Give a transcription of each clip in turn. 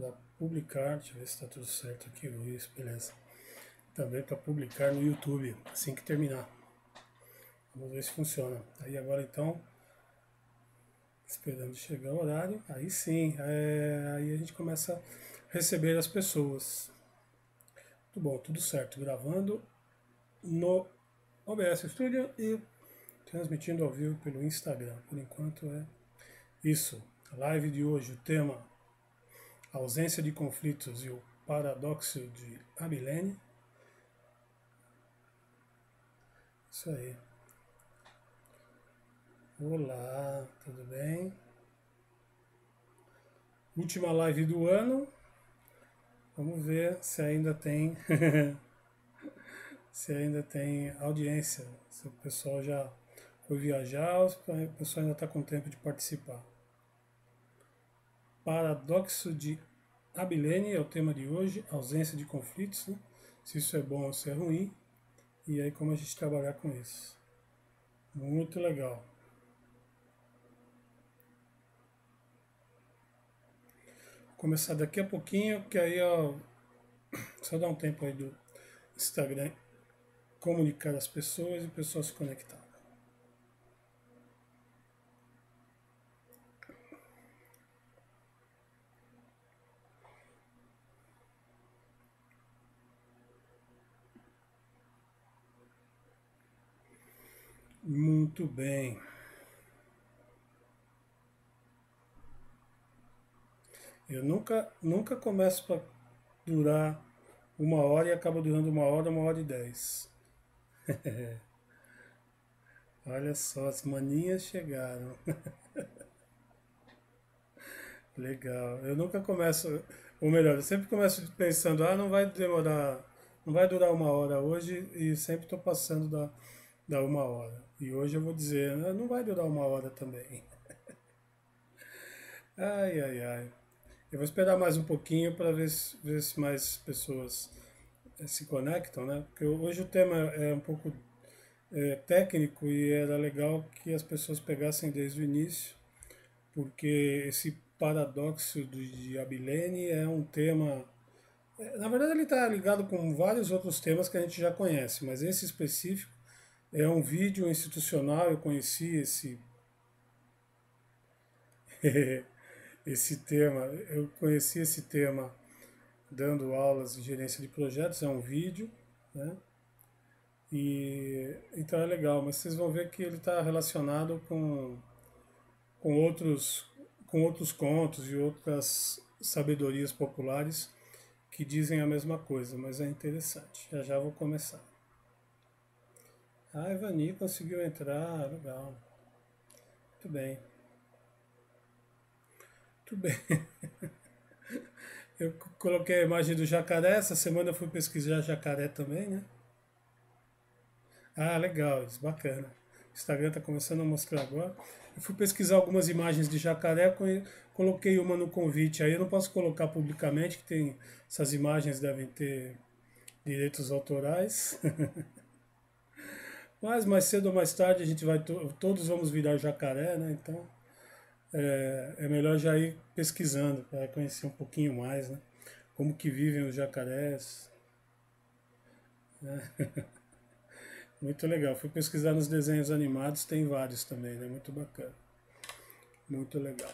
para publicar, deixa eu ver se está tudo certo aqui, isso, beleza. Também para publicar no YouTube, assim que terminar. Vamos ver se funciona. Aí agora então, esperando chegar o horário, aí sim, é, aí a gente começa a receber as pessoas. Tudo bom, tudo certo, gravando no OBS Studio e transmitindo ao vivo pelo Instagram. Por enquanto é isso. A live de hoje, o tema a ausência de conflitos e o paradoxo de Abilene. Isso aí. Olá, tudo bem? Última live do ano. Vamos ver se ainda tem se ainda tem audiência, se o pessoal já foi viajar, ou se o pessoal ainda está com tempo de participar. Paradoxo de Abilene é o tema de hoje, ausência de conflitos, né? se isso é bom ou se é ruim, e aí como a gente trabalhar com isso. Muito legal. Vou começar daqui a pouquinho, que aí ó, só dá um tempo aí do Instagram comunicar as pessoas e pessoas se conectar. Muito bem. Eu nunca, nunca começo para durar uma hora e acaba durando uma hora, uma hora e dez. Olha só, as maninhas chegaram. Legal. Eu nunca começo, ou melhor, eu sempre começo pensando, ah, não vai demorar, não vai durar uma hora hoje e sempre estou passando da dá uma hora. E hoje eu vou dizer, ah, não vai durar uma hora também. ai, ai, ai. Eu vou esperar mais um pouquinho para ver, ver, se mais pessoas eh, se conectam, né? Porque hoje o tema é um pouco é, técnico e era legal que as pessoas pegassem desde o início, porque esse paradoxo de Abilene é um tema é, na verdade, ele está ligado com vários outros temas que a gente já conhece, mas esse específico é um vídeo institucional, eu conheci esse esse tema, eu conheci esse tema dando aulas de gerência de projetos, é um vídeo, né? E, então é legal, mas vocês vão ver que ele está relacionado com, com, outros, com outros contos e outras sabedorias populares que dizem a mesma coisa, mas é interessante. Já já vou começar. Ah, Ivani conseguiu entrar, legal. Muito bem. Muito bem. Eu coloquei a imagem do jacaré, essa semana eu fui pesquisar jacaré também, né? Ah, legal, isso, bacana. O Instagram está começando a mostrar agora. Eu fui pesquisar algumas imagens de jacaré, coloquei uma no convite aí. Eu não posso colocar publicamente, que tem essas imagens devem ter direitos autorais. Mas mais cedo ou mais tarde a gente vai todos vamos virar jacaré, né? Então é, é melhor já ir pesquisando para conhecer um pouquinho mais, né? Como que vivem os jacarés. É. Muito legal. Fui pesquisar nos desenhos animados, tem vários também, né? Muito bacana. Muito legal.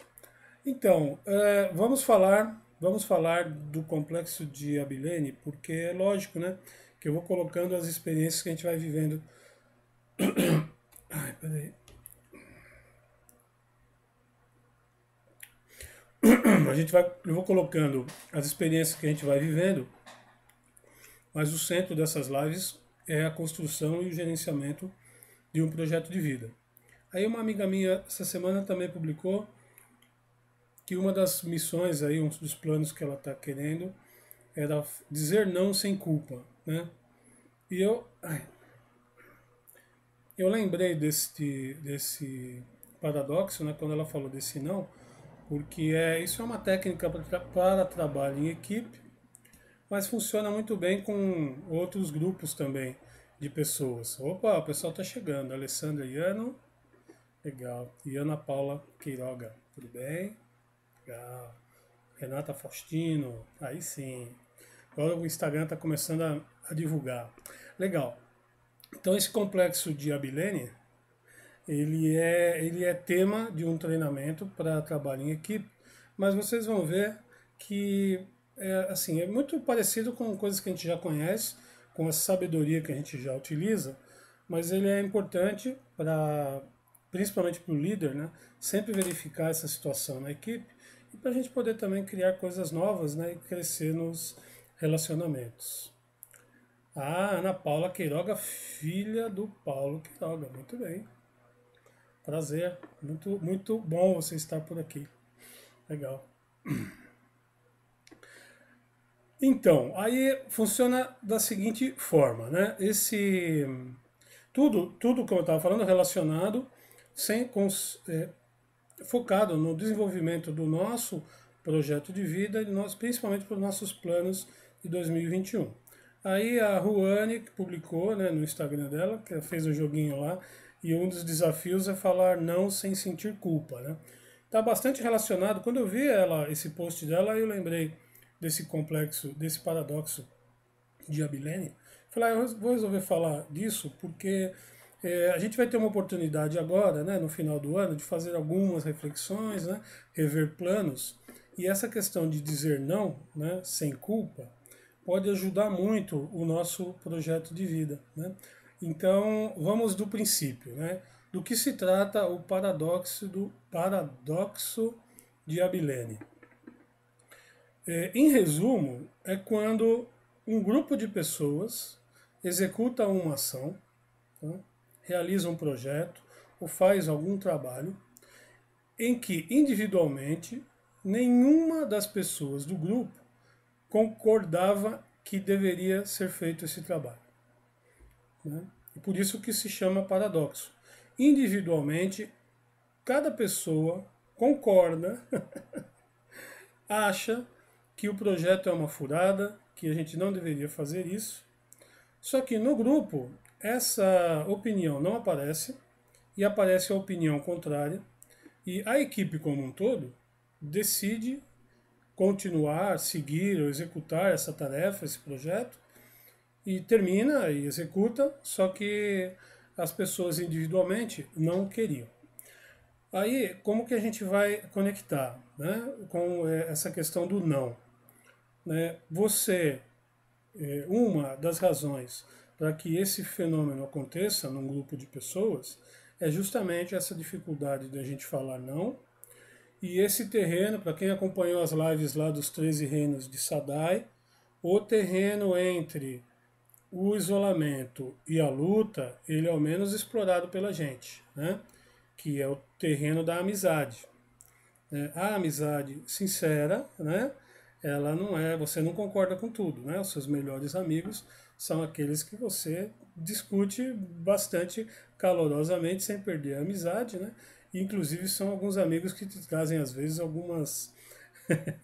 Então, é, vamos falar, vamos falar do complexo de Abilene, porque é lógico, né? Que eu vou colocando as experiências que a gente vai vivendo Ai, peraí. A gente vai, eu vou colocando as experiências que a gente vai vivendo, mas o centro dessas lives é a construção e o gerenciamento de um projeto de vida. Aí uma amiga minha essa semana também publicou que uma das missões aí, um dos planos que ela está querendo era dizer não sem culpa, né? E eu, ai, eu lembrei desse, desse paradoxo, né, quando ela falou desse não, porque é, isso é uma técnica para, para trabalho em equipe, mas funciona muito bem com outros grupos também de pessoas. Opa, o pessoal está chegando. Alessandra Iano, legal. E Ana Paula Queiroga, tudo bem? Legal. Renata Faustino, aí sim. Agora o Instagram está começando a, a divulgar. Legal. Então esse complexo de Abilene, ele é, ele é tema de um treinamento para trabalho em equipe, mas vocês vão ver que é, assim, é muito parecido com coisas que a gente já conhece, com a sabedoria que a gente já utiliza, mas ele é importante para principalmente para o líder, né, sempre verificar essa situação na equipe e para a gente poder também criar coisas novas né, e crescer nos relacionamentos. Ah, Ana Paula Queiroga, filha do Paulo Queiroga. Muito bem. Prazer. Muito, muito bom você estar por aqui. Legal. Então, aí funciona da seguinte forma, né? Esse tudo, tudo que eu estava falando relacionado, sem com é, focado no desenvolvimento do nosso projeto de vida principalmente para os nossos planos de 2021. Aí a Ruane publicou né, no Instagram dela, que fez o um joguinho lá, e um dos desafios é falar não sem sentir culpa. Né? Tá bastante relacionado. Quando eu vi ela, esse post dela, eu lembrei desse complexo, desse paradoxo de Abilene. Falei, ah, eu vou resolver falar disso porque é, a gente vai ter uma oportunidade agora, né, no final do ano, de fazer algumas reflexões, né, rever planos. E essa questão de dizer não, né, sem culpa, pode ajudar muito o nosso projeto de vida. Né? Então, vamos do princípio. Né? Do que se trata o paradoxo, do paradoxo de Abilene? É, em resumo, é quando um grupo de pessoas executa uma ação, tá? realiza um projeto ou faz algum trabalho em que individualmente nenhuma das pessoas do grupo concordava que deveria ser feito esse trabalho. Né? E por isso que se chama paradoxo. Individualmente, cada pessoa concorda, acha que o projeto é uma furada, que a gente não deveria fazer isso. Só que no grupo, essa opinião não aparece e aparece a opinião contrária, e a equipe como um todo decide continuar, seguir ou executar essa tarefa, esse projeto, e termina e executa, só que as pessoas individualmente não queriam. Aí, como que a gente vai conectar né, com eh, essa questão do não? Né? Você, eh, uma das razões para que esse fenômeno aconteça num grupo de pessoas é justamente essa dificuldade de a gente falar não e esse terreno, para quem acompanhou as lives lá dos 13 reinos de Sadai, o terreno entre o isolamento e a luta, ele é o menos explorado pela gente, né? que é o terreno da amizade. Né? A amizade sincera, né? ela não é, você não concorda com tudo, né? Os seus melhores amigos são aqueles que você discute bastante calorosamente sem perder a amizade, né? Inclusive, são alguns amigos que te trazem, às vezes, algumas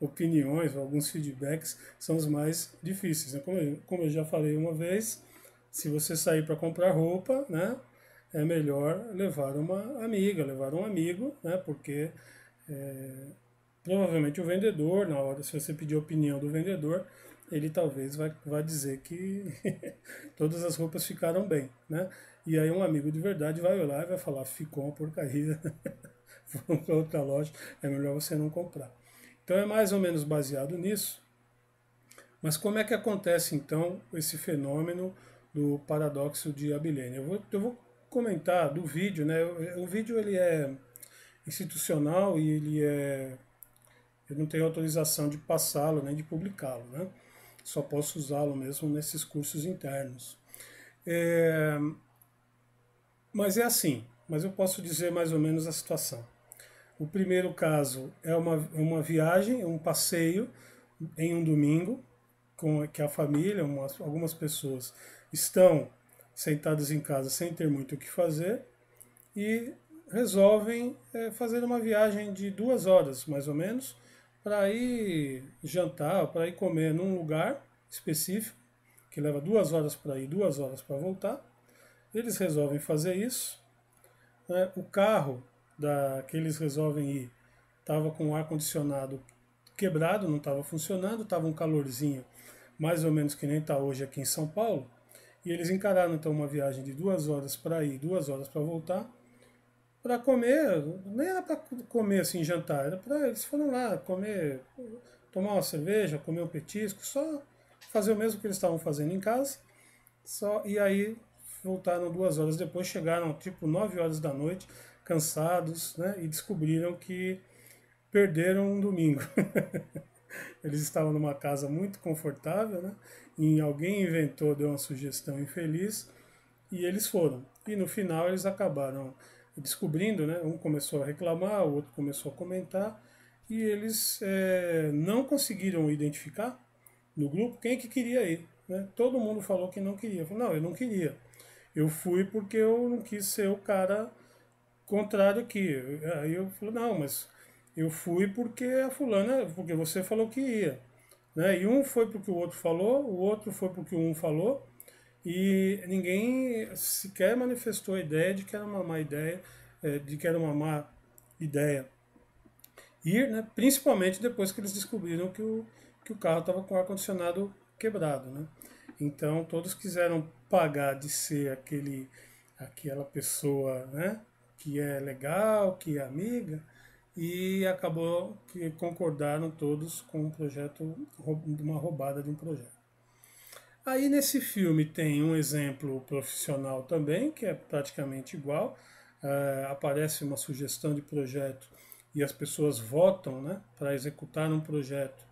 opiniões, alguns feedbacks, são os mais difíceis. Né? Como, eu, como eu já falei uma vez, se você sair para comprar roupa, né, é melhor levar uma amiga, levar um amigo, né, porque é, provavelmente o vendedor, na hora, se você pedir a opinião do vendedor, ele talvez vai, vai dizer que todas as roupas ficaram bem, né? E aí um amigo de verdade vai olhar e vai falar, ficou uma porcaria, vamos para outra loja, é melhor você não comprar. Então é mais ou menos baseado nisso. Mas como é que acontece então esse fenômeno do paradoxo de Abilene? Eu vou, eu vou comentar do vídeo, né? O vídeo ele é institucional e ele é eu não tenho autorização de passá-lo nem de publicá-lo, né? Só posso usá-lo mesmo nesses cursos internos. É, mas é assim, mas eu posso dizer mais ou menos a situação. O primeiro caso é uma, é uma viagem, é um passeio em um domingo, com que a família, algumas pessoas estão sentadas em casa sem ter muito o que fazer e resolvem é, fazer uma viagem de duas horas, mais ou menos, para ir jantar, para ir comer num lugar específico, que leva duas horas para ir, duas horas para voltar, eles resolvem fazer isso. Né? O carro da, que eles resolvem ir estava com o ar-condicionado quebrado, não estava funcionando, estava um calorzinho mais ou menos que nem está hoje aqui em São Paulo. E eles encararam então uma viagem de duas horas para ir, duas horas para voltar, para comer. Nem era para comer assim jantar, era para eles foram lá comer, tomar uma cerveja, comer um petisco, só fazer o mesmo que eles estavam fazendo em casa. Só e aí voltaram duas horas depois, chegaram tipo nove horas da noite, cansados, né? E descobriram que perderam um domingo. Eles estavam numa casa muito confortável, né? E alguém inventou, deu uma sugestão infeliz e eles foram. E no final eles acabaram descobrindo, né? Um começou a reclamar, o outro começou a comentar e eles é, não conseguiram identificar no grupo quem que queria ir. Né? Todo mundo falou que não queria. falou não, eu não queria. Eu fui porque eu não quis ser o cara contrário aqui. Aí eu falei, não, mas eu fui porque a fulana, porque você falou que ia. Né? E um foi porque o outro falou, o outro foi porque um falou, e ninguém sequer manifestou a ideia de que era uma má ideia, eh, de que era uma má ideia ir, né? principalmente depois que eles descobriram que o, que o carro estava com o ar-condicionado quebrado. Né? Então todos quiseram pagar de ser aquele, aquela pessoa né, que é legal, que é amiga, e acabou que concordaram todos com um projeto, uma roubada de um projeto. Aí nesse filme tem um exemplo profissional também, que é praticamente igual. Uh, aparece uma sugestão de projeto e as pessoas votam né, para executar um projeto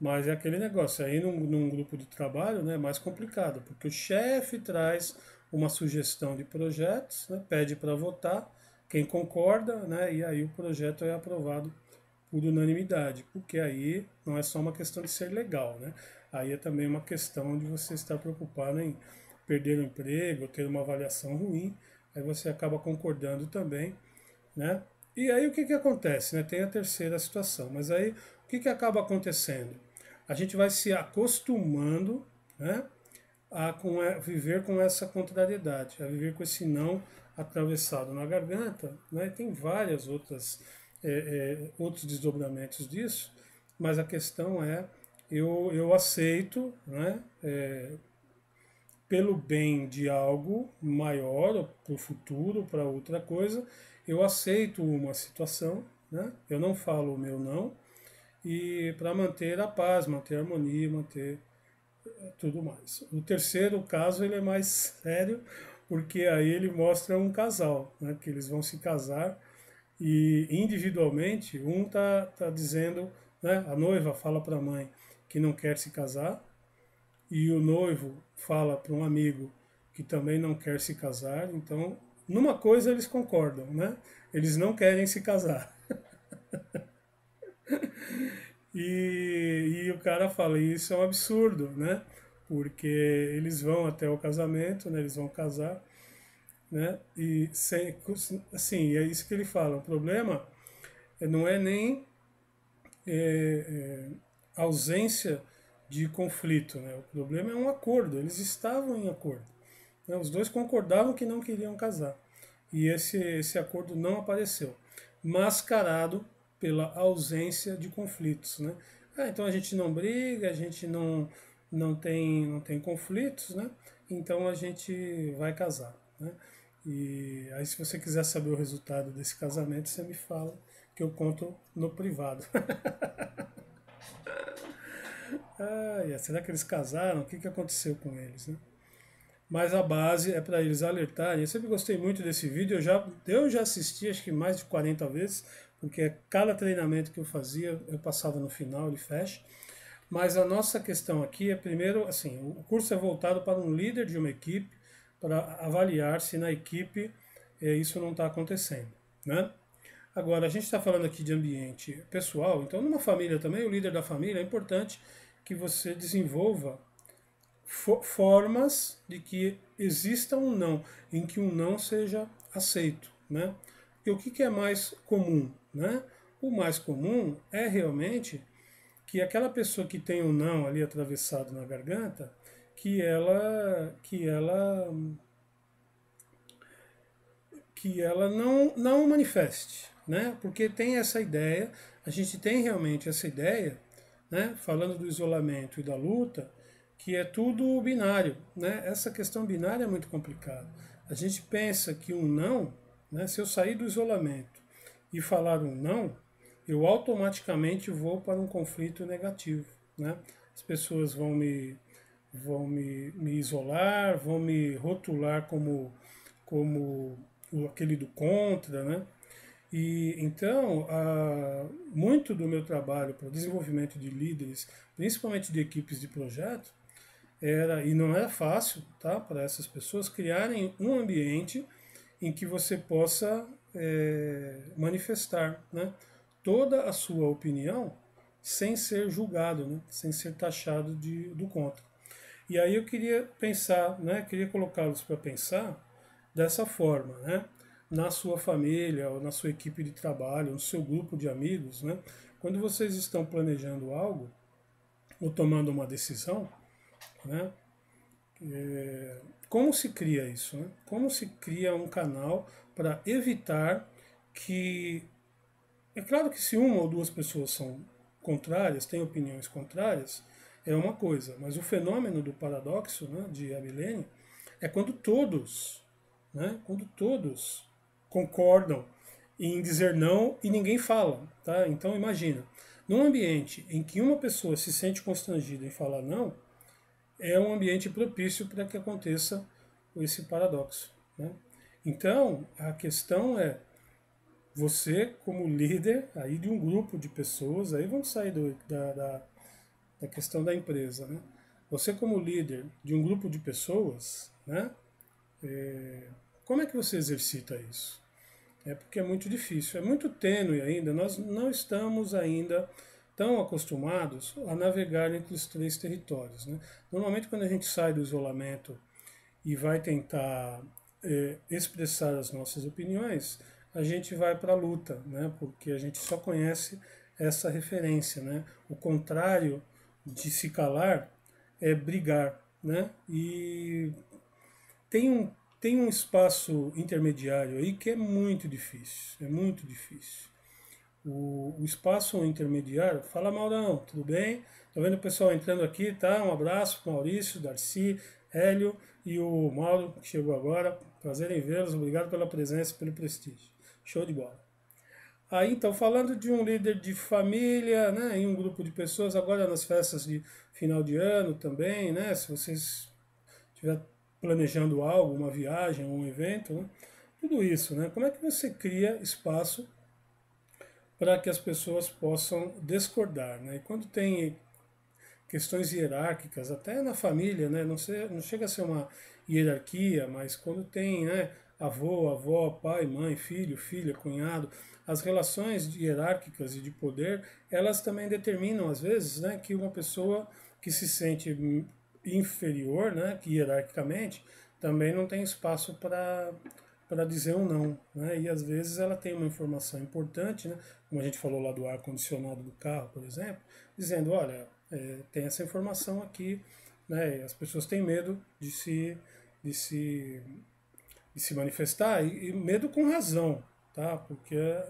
mas é aquele negócio, aí num, num grupo de trabalho né, é mais complicado, porque o chefe traz uma sugestão de projetos, né, pede para votar, quem concorda, né, e aí o projeto é aprovado por unanimidade, porque aí não é só uma questão de ser legal, né? Aí é também uma questão de você estar preocupado em perder o emprego, ter uma avaliação ruim, aí você acaba concordando também, né? E aí o que, que acontece, né? Tem a terceira situação, mas aí o que, que acaba acontecendo? a gente vai se acostumando né, a, com, viver com essa contrariedade, a viver com esse não atravessado na garganta. Né? Tem várias outras é, é, outros desdobramentos disso, mas a questão é eu, eu aceito né, é, pelo bem de algo maior, para o futuro, para outra coisa, eu aceito uma situação, né, eu não falo o meu não, e para manter a paz, manter a harmonia, manter eh, tudo mais. O terceiro caso ele é mais sério, porque aí ele mostra um casal, né, que eles vão se casar e individualmente um tá, tá dizendo, né, a noiva fala para a mãe que não quer se casar e o noivo fala para um amigo que também não quer se casar. Então, numa coisa eles concordam, né? Eles não querem se casar. E, e o cara fala, isso é um absurdo, né? Porque eles vão até o casamento, né? Eles vão casar, né? E sem, assim, é isso que ele fala. O problema não é nem é, é, ausência de conflito, né? O problema é um acordo. Eles estavam em acordo. Né? Os dois concordavam que não queriam casar e esse, esse acordo não apareceu, mascarado pela ausência de conflitos, né? Ah, então a gente não briga, a gente não, não, tem, não tem conflitos, né? Então a gente vai casar, né? E aí se você quiser saber o resultado desse casamento, você me fala que eu conto no privado. ah, será que eles casaram? O que, que aconteceu com eles, né? Mas a base é para eles alertarem. Eu sempre gostei muito desse vídeo, eu já, eu já assisti acho que mais de 40 vezes, porque cada treinamento que eu fazia, eu passava no final, ele fecha. Mas a nossa questão aqui é, primeiro, assim, o curso é voltado para um líder de uma equipe, para avaliar se na equipe é isso não está acontecendo, né? Agora, a gente está falando aqui de ambiente pessoal, então numa família também, o líder da família, é importante que você desenvolva fo formas de que exista um não, em que um não seja aceito, né? E o que, que é mais comum? Né? O mais comum é realmente que aquela pessoa que tem o um não ali atravessado na garganta, que ela que ela que ela não não manifeste, né? Porque tem essa ideia, a gente tem realmente essa ideia, né, falando do isolamento e da luta, que é tudo binário, né? Essa questão binária é muito complicada. A gente pensa que um não, né, se eu sair do isolamento e falar um não, eu automaticamente vou para um conflito negativo. Né? As pessoas vão me, vão me, me isolar, vão me rotular como, como aquele do contra. Né? E então, a, muito do meu trabalho para o desenvolvimento de líderes, principalmente de equipes de projeto, era e não era fácil, tá, para essas pessoas criarem um ambiente em que você possa é, manifestar né, toda a sua opinião sem ser julgado, né, sem ser taxado de, do contra. E aí eu queria pensar, né, queria colocá-los para pensar dessa forma, né, na sua família, ou na sua equipe de trabalho, no seu grupo de amigos, né, quando vocês estão planejando algo ou tomando uma decisão, né, é, como se cria isso? Né? Como se cria um canal para evitar que. É claro que se uma ou duas pessoas são contrárias, têm opiniões contrárias, é uma coisa, mas o fenômeno do paradoxo né, de Abilene é quando todos, né, quando todos concordam em dizer não e ninguém fala, tá? Então imagina, num ambiente em que uma pessoa se sente constrangida em falar não, é um ambiente propício para que aconteça esse paradoxo, né? Então, a questão é você, como líder aí de um grupo de pessoas, aí vamos sair do, da, da, da questão da empresa, né? Você, como líder de um grupo de pessoas, né? É, como é que você exercita isso? É porque é muito difícil, é muito tênue ainda, nós não estamos ainda tão acostumados a navegar entre os três territórios. Né? Normalmente, quando a gente sai do isolamento e vai tentar é, expressar as nossas opiniões, a gente vai para a luta, né? porque a gente só conhece essa referência. Né? O contrário de se calar é brigar. Né? E tem um, tem um espaço intermediário aí que é muito difícil, é muito difícil. O, o espaço intermediário, fala Maurão, tudo bem? Estou tá vendo o pessoal entrando aqui, tá? Um abraço pro Maurício, Darcy, Hélio e o Mauro, que chegou agora. Prazer em vê-los, obrigado pela presença, e pelo prestígio. Show de bola. Aí então, falando de um líder de família, né, em um grupo de pessoas, agora nas festas de final de ano também, né, se vocês estiver planejando algo, uma viagem, um evento, né, tudo isso, né, como é que você cria espaço para que as pessoas possam discordar, né, e quando tem questões hierárquicas, até na família, né, não, ser, não chega a ser uma hierarquia, mas quando tem né, avô, avó, pai, mãe, filho, filha, cunhado, as relações hierárquicas e de poder, elas também determinam, às vezes, né, que uma pessoa que se sente inferior, né, que hierarquicamente, também não tem espaço para para dizer um não, né? E às vezes ela tem uma informação importante, né? Como a gente falou lá do ar condicionado do carro, por exemplo, dizendo, olha, é, tem essa informação aqui, né? as pessoas têm medo de se de se, de se manifestar, e, e, medo com razão, tá? porque é,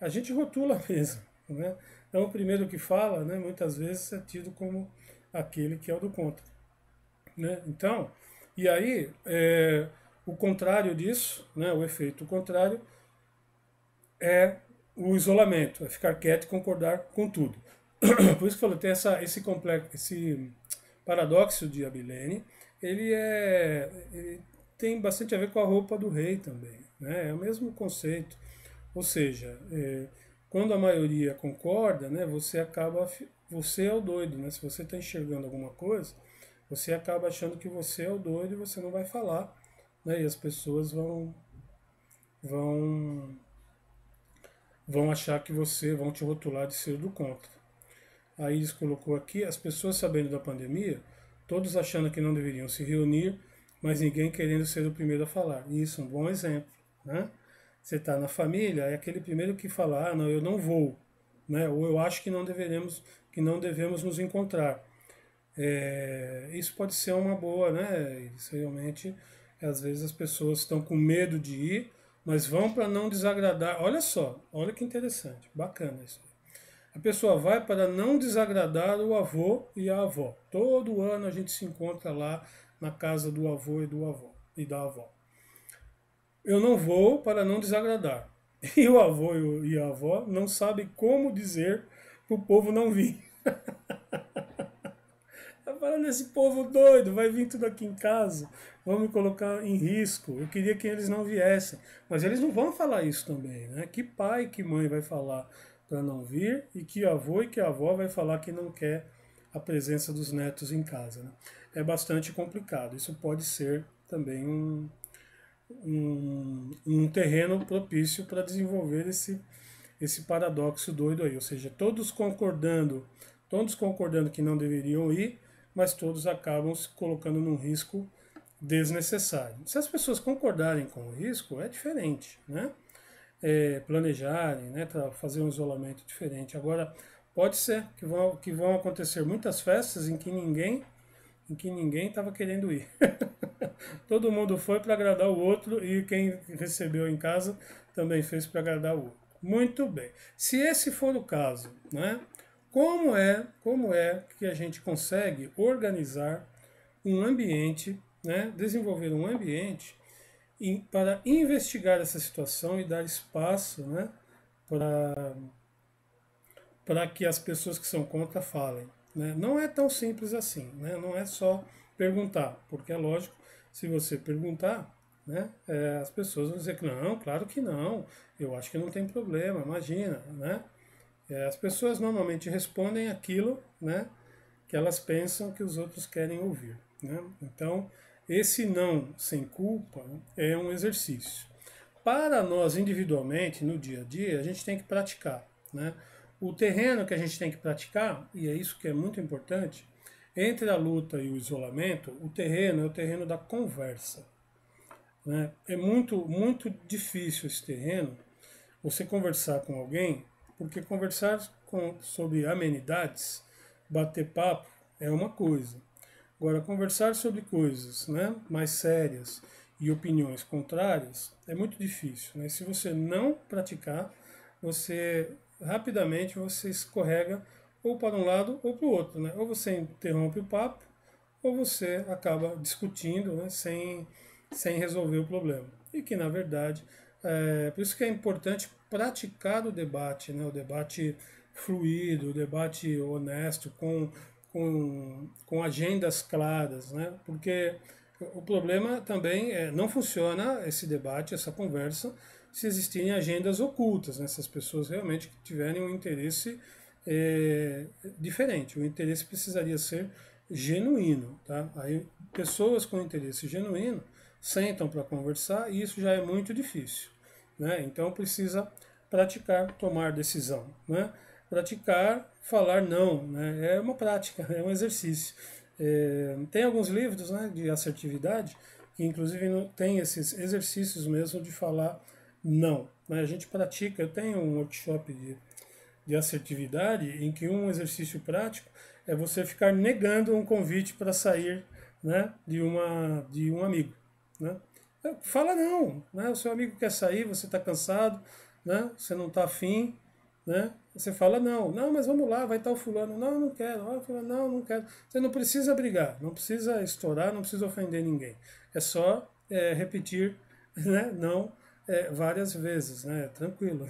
a gente rotula mesmo. Né? Então, o primeiro que fala, né, muitas vezes, é tido como aquele que é o do contra. Né? Então, e aí, é, o contrário disso, né, o efeito contrário, é o isolamento, é ficar quieto e concordar com tudo. Por isso que eu falei, tem essa, esse, complexo, esse paradoxo de Abilene, ele é ele tem bastante a ver com a roupa do rei também, né? É o mesmo conceito, ou seja, é, quando a maioria concorda, né, você acaba você é o doido, né? Se você está enxergando alguma coisa, você acaba achando que você é o doido e você não vai falar, né? E as pessoas vão vão vão achar que você vão te rotular de ser do contra. Aí eles colocou aqui, as pessoas sabendo da pandemia todos achando que não deveriam se reunir, mas ninguém querendo ser o primeiro a falar. isso é um bom exemplo. Né? Você está na família, é aquele primeiro que fala, ah, não, eu não vou, né? ou eu acho que não deveremos, que não devemos nos encontrar. É, isso pode ser uma boa, né? Isso realmente, às vezes as pessoas estão com medo de ir, mas vão para não desagradar. Olha só, olha que interessante, bacana isso pessoa vai para não desagradar o avô e a avó. Todo ano a gente se encontra lá na casa do avô e do avó e da avó. Eu não vou para não desagradar. E o avô e a avó não sabem como dizer para o povo não vir. Está falando esse povo doido, vai vir tudo aqui em casa, vamos me colocar em risco. Eu queria que eles não viessem. Mas eles não vão falar isso também, né? Que pai, que mãe vai falar para não vir, e que avô e que avó vai falar que não quer a presença dos netos em casa. Né? É bastante complicado. Isso pode ser também um, um, um terreno propício para desenvolver esse, esse paradoxo doido aí. Ou seja, todos concordando, todos concordando que não deveriam ir, mas todos acabam se colocando num risco desnecessário. Se as pessoas concordarem com o risco, é diferente, né? é, planejarem, né, para fazer um isolamento diferente. Agora, pode ser que vão, que vão acontecer muitas festas em que ninguém em que ninguém estava querendo ir. Todo mundo foi para agradar o outro e quem recebeu em casa também fez para agradar o outro. Muito bem. Se esse for o caso, né, como é, como é que a gente consegue organizar um ambiente, né, desenvolver um ambiente para investigar essa situação e dar espaço né, para que as pessoas que são contra falem. Né? Não é tão simples assim, né? não é só perguntar, porque é lógico, se você perguntar, né, é, as pessoas vão dizer que não, claro que não, eu acho que não tem problema, imagina. Né? É, as pessoas normalmente respondem aquilo né, que elas pensam que os outros querem ouvir. Né? Então, esse não sem culpa é um exercício. Para nós individualmente, no dia a dia, a gente tem que praticar. Né? O terreno que a gente tem que praticar, e é isso que é muito importante, entre a luta e o isolamento, o terreno é o terreno da conversa. Né? É muito, muito difícil esse terreno, você conversar com alguém, porque conversar com, sobre amenidades, bater papo, é uma coisa. Agora, conversar sobre coisas né, mais sérias e opiniões contrárias é muito difícil. Né? Se você não praticar, você rapidamente você escorrega ou para um lado ou para o outro. Né? Ou você interrompe o papo, ou você acaba discutindo né, sem, sem resolver o problema. E que, na verdade, é, por isso que é importante praticar o debate, né, o debate fluido, o debate honesto, com com, com agendas claras, né? Porque o problema também é não funciona esse debate, essa conversa, se existirem agendas ocultas, né? se as pessoas realmente tiverem um interesse é, diferente. O interesse precisaria ser genuíno. Tá? Aí, pessoas com interesse genuíno sentam para conversar e isso já é muito difícil. Né? Então, precisa praticar tomar decisão. Né? Praticar falar não, né? é uma prática, é um exercício. É, tem alguns livros né, de assertividade que, inclusive, tem esses exercícios mesmo de falar não. Né? A gente pratica, eu tenho um workshop de, de assertividade em que um exercício prático é você ficar negando um convite para sair né, de, uma, de um amigo. Né? Fala não, né? o seu amigo quer sair, você está cansado, né? você não está afim, né? Você fala, não, não, mas vamos lá, vai estar o fulano, não, não quero, ah, fulano, não, não quero. Você não precisa brigar, não precisa estourar, não precisa ofender ninguém. É só é, repetir, né? não é, várias vezes, né? Tranquilo.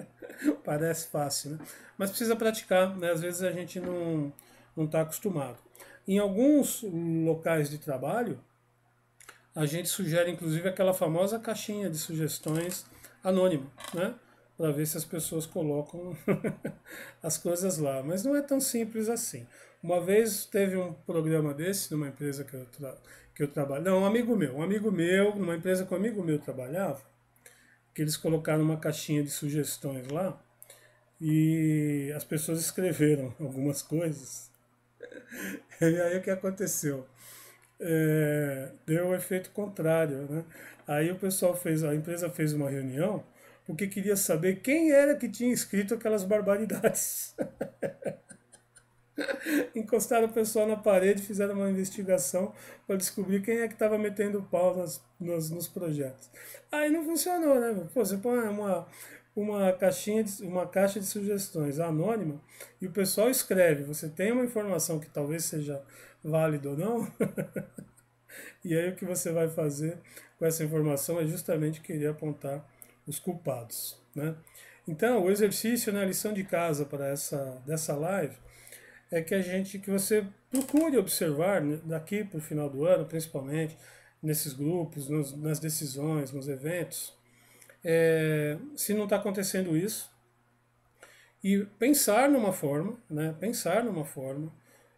Parece fácil, né? Mas precisa praticar, né? Às vezes a gente não não está acostumado. Em alguns locais de trabalho, a gente sugere inclusive aquela famosa caixinha de sugestões anônima, né? para ver se as pessoas colocam as coisas lá. Mas não é tão simples assim. Uma vez teve um programa desse numa empresa que eu, tra... que eu trabalho. Não, um amigo meu, um amigo meu, numa empresa que um amigo meu trabalhava, que eles colocaram uma caixinha de sugestões lá e as pessoas escreveram algumas coisas. E aí o que aconteceu? É, deu o um efeito contrário. Né? Aí o pessoal fez, a empresa fez uma reunião porque queria saber quem era que tinha escrito aquelas barbaridades. Encostaram o pessoal na parede, fizeram uma investigação para descobrir quem é que estava metendo pau nas, nos, nos projetos. Aí não funcionou, né? Pô, você põe uma, uma, caixinha de, uma caixa de sugestões anônima e o pessoal escreve. Você tem uma informação que talvez seja válida ou não? e aí o que você vai fazer com essa informação é justamente querer apontar os culpados. Né? Então, o exercício, né, a lição de casa para essa dessa live é que a gente que você procure observar né, daqui para o final do ano, principalmente nesses grupos, nos, nas decisões, nos eventos, é, se não está acontecendo isso e pensar numa forma, né, pensar numa forma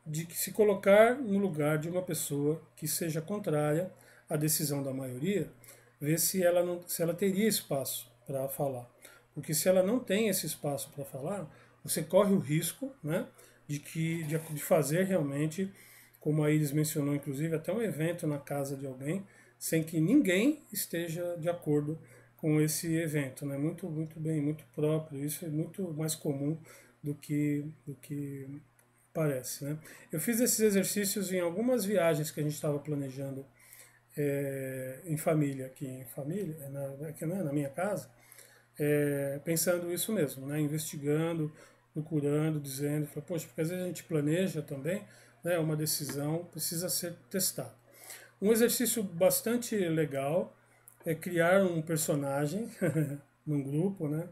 de se colocar no lugar de uma pessoa que seja contrária à decisão da maioria ver se ela, não, se ela teria espaço para falar. Porque se ela não tem esse espaço para falar, você corre o risco né, de, que, de, de fazer realmente, como a Iris mencionou, inclusive, até um evento na casa de alguém, sem que ninguém esteja de acordo com esse evento, né? Muito, muito bem, muito próprio. Isso é muito mais comum do que do que parece, né? Eu fiz esses exercícios em algumas viagens que a gente estava planejando é, em família, aqui em família, né, na, aqui, né, na minha casa, é, pensando isso mesmo, né, investigando, procurando, dizendo, falando, poxa, porque às vezes a gente planeja também, né, uma decisão precisa ser testada. Um exercício bastante legal é criar um personagem num grupo, né?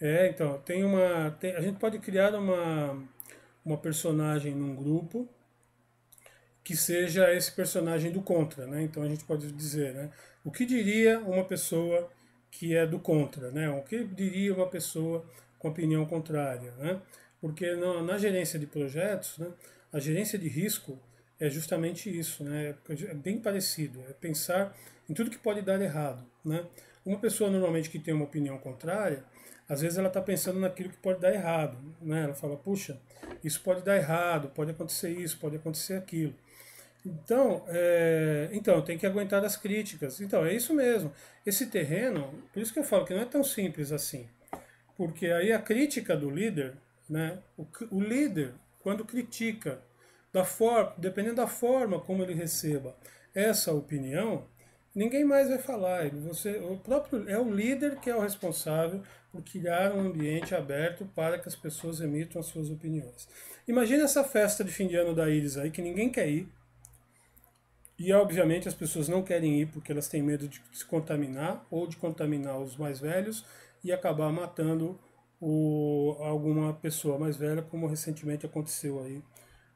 É, então, tem uma. Tem, a gente pode criar uma, uma personagem num grupo que seja esse personagem do contra, né? Então a gente pode dizer, né? O que diria uma pessoa que é do contra, né? O que diria uma pessoa com opinião contrária, né? Porque na, na gerência de projetos, né, a gerência de risco é justamente isso, né? É, é bem parecido, é pensar em tudo que pode dar errado, né? Uma pessoa normalmente que tem uma opinião contrária, às vezes ela está pensando naquilo que pode dar errado, né? Ela fala, puxa, isso pode dar errado, pode acontecer isso, pode acontecer aquilo. Então, é, então tem que aguentar as críticas. Então, é isso mesmo. Esse terreno, por isso que eu falo que não é tão simples assim. Porque aí a crítica do líder, né, o, o líder, quando critica, da forma, dependendo da forma como ele receba essa opinião, ninguém mais vai falar. Você, o próprio é o líder que é o responsável por criar um ambiente aberto para que as pessoas emitam as suas opiniões. Imagina essa festa de fim de ano da Iris aí que ninguém quer ir e obviamente as pessoas não querem ir porque elas têm medo de se contaminar ou de contaminar os mais velhos e acabar matando o, alguma pessoa mais velha, como recentemente aconteceu aí,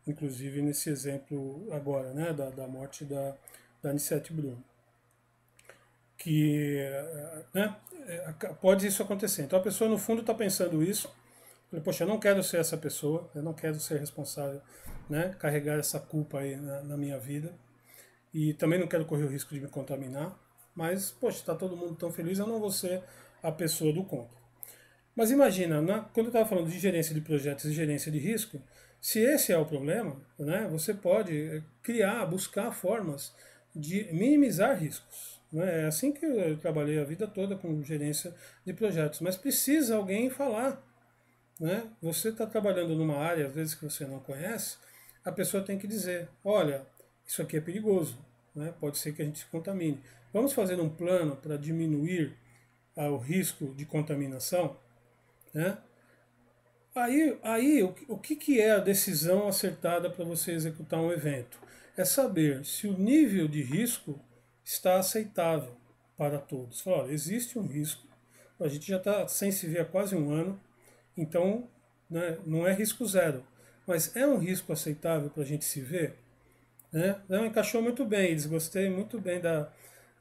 inclusive nesse exemplo agora, né, da, da morte da, da Anissete Bruno. Que né, é, pode isso acontecer. Então a pessoa no fundo está pensando isso, poxa, eu não quero ser essa pessoa, eu não quero ser responsável, né, carregar essa culpa aí na, na minha vida e também não quero correr o risco de me contaminar, mas, poxa, está todo mundo tão feliz, eu não vou ser a pessoa do conto. Mas imagina, na, né, quando eu estava falando de gerência de projetos e gerência de risco, se esse é o problema, né, você pode eh, criar, buscar formas de minimizar riscos. Né? É assim que eu trabalhei a vida toda com gerência de projetos. Mas precisa alguém falar. Né? Você está trabalhando numa área, às vezes, que você não conhece, a pessoa tem que dizer: olha, isso aqui é perigoso, né? pode ser que a gente se contamine. Vamos fazer um plano para diminuir ah, o risco de contaminação? Né? Aí, aí o, o que, que é a decisão acertada para você executar um evento? É saber se o nível de risco está aceitável para todos. Olha, existe um risco, a gente já está sem se ver há quase um ano, então né, não é risco zero, mas é um risco aceitável para a gente se ver? Né? Não, encaixou muito bem, eles gostei muito bem da,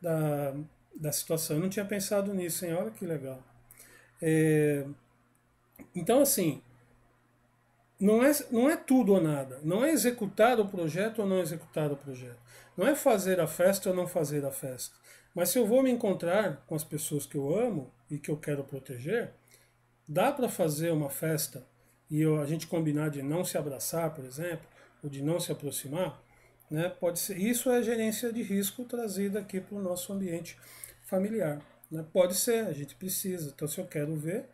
da, da situação. Eu não tinha pensado nisso, hein? Olha que legal. É, então, assim, não é, não é tudo ou nada. Não é executar o projeto ou não executar o projeto. Não é fazer a festa ou não fazer a festa. Mas se eu vou me encontrar com as pessoas que eu amo e que eu quero proteger, dá para fazer uma festa e eu, a gente combinar de não se abraçar, por exemplo, ou de não se aproximar? Né? Pode ser, isso é gerência de risco trazida aqui para o nosso ambiente familiar. Né? Pode ser, a gente precisa. Então, se eu quero ver,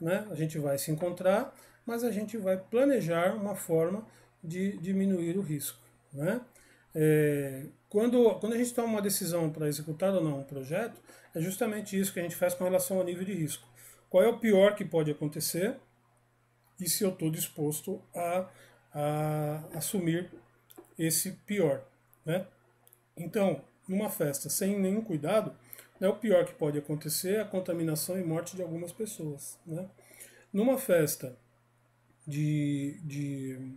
né, a gente vai se encontrar, mas a gente vai planejar uma forma de diminuir o risco. Né? É, quando, quando a gente toma uma decisão para executar ou não um projeto, é justamente isso que a gente faz com relação ao nível de risco. Qual é o pior que pode acontecer e se eu estou disposto a, a assumir esse pior. Né? Então, numa festa sem nenhum cuidado, né, o pior que pode acontecer é a contaminação e morte de algumas pessoas. Né? Numa festa de, de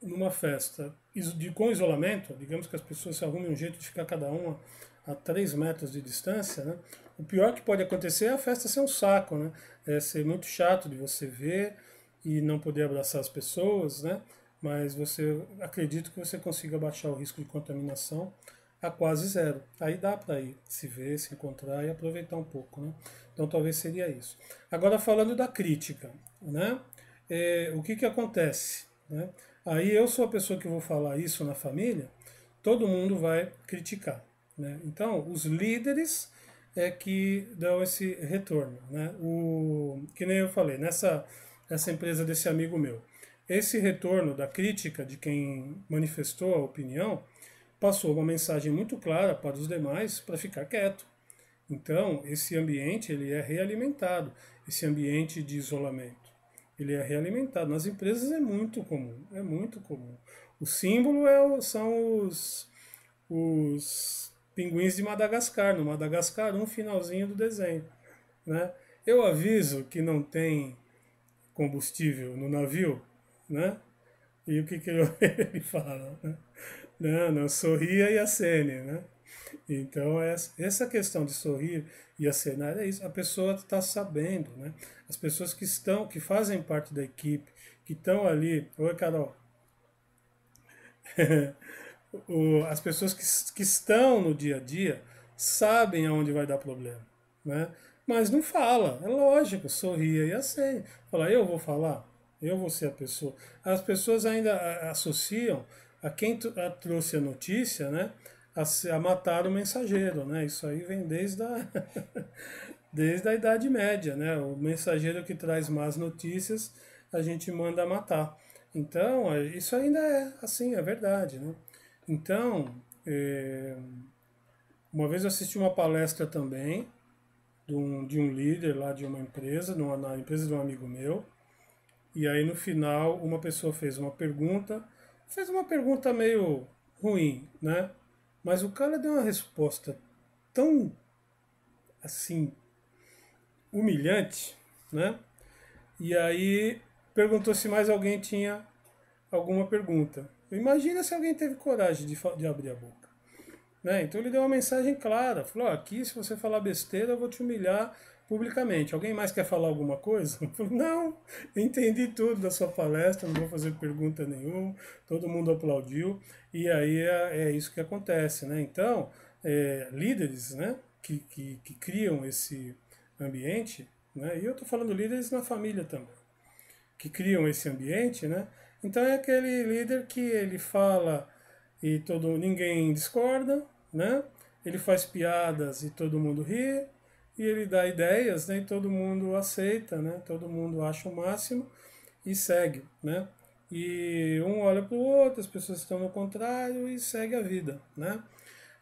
numa festa de, com isolamento, digamos que as pessoas se arrumem um jeito de ficar cada uma a 3 metros de distância, né? o pior que pode acontecer é a festa ser um saco, né? é ser muito chato de você ver e não poder abraçar as pessoas, né? mas você acredito que você consiga baixar o risco de contaminação a quase zero. Aí dá para ir se ver, se encontrar e aproveitar um pouco, né? Então talvez seria isso. Agora falando da crítica, né? É, o que que acontece, né? Aí eu sou a pessoa que vou falar isso na família, todo mundo vai criticar, né? Então os líderes é que dão esse retorno, né? O que nem eu falei nessa essa empresa desse amigo meu. Esse retorno da crítica de quem manifestou a opinião passou uma mensagem muito clara para os demais para ficar quieto. Então, esse ambiente ele é realimentado, esse ambiente de isolamento. Ele é realimentado. Nas empresas é muito comum, é muito comum. O símbolo é, são os, os pinguins de Madagascar, no Madagascar, um finalzinho do desenho. Né? Eu aviso que não tem combustível no navio, né? E o que, que ele fala? Né? Não, não, sorria e acene, né? Então, essa questão de sorrir e acenar é isso. A pessoa está sabendo, né? As pessoas que estão, que fazem parte da equipe, que estão ali... Oi, Carol. as pessoas que, que estão no dia a dia sabem aonde vai dar problema, né? Mas não fala, é lógico, sorria e acene. Fala, eu vou falar? Eu vou ser a pessoa. As pessoas ainda associam a quem trouxe a notícia, né? A, a matar o mensageiro, né? Isso aí vem desde a, desde a Idade Média, né? O mensageiro que traz más notícias, a gente manda matar. Então, é, isso ainda é assim, é verdade, né? Então, é... uma vez eu assisti uma palestra também de um, de um líder lá de uma empresa, de uma, na empresa de um amigo meu, e aí no final uma pessoa fez uma pergunta, fez uma pergunta meio ruim, né? Mas o cara deu uma resposta tão assim humilhante, né? E aí perguntou se mais alguém tinha alguma pergunta. Imagina se alguém teve coragem de, de abrir a boca. Né? Então ele deu uma mensagem clara, falou, aqui se você falar besteira eu vou te humilhar, publicamente. Alguém mais quer falar alguma coisa? Eu não, entendi tudo da sua palestra, não vou fazer pergunta nenhuma, todo mundo aplaudiu, e aí é, é isso que acontece. Né? Então, é, líderes né, que, que, que, criam esse ambiente, né, e eu estou falando líderes na família também, que criam esse ambiente, né? então é aquele líder que ele fala e todo ninguém discorda, né? ele faz piadas e todo mundo ri, e ele dá ideias, né? E todo mundo aceita, né? Todo mundo acha o máximo e segue, né? E um olha para o outro, as pessoas estão no contrário e segue a vida, né?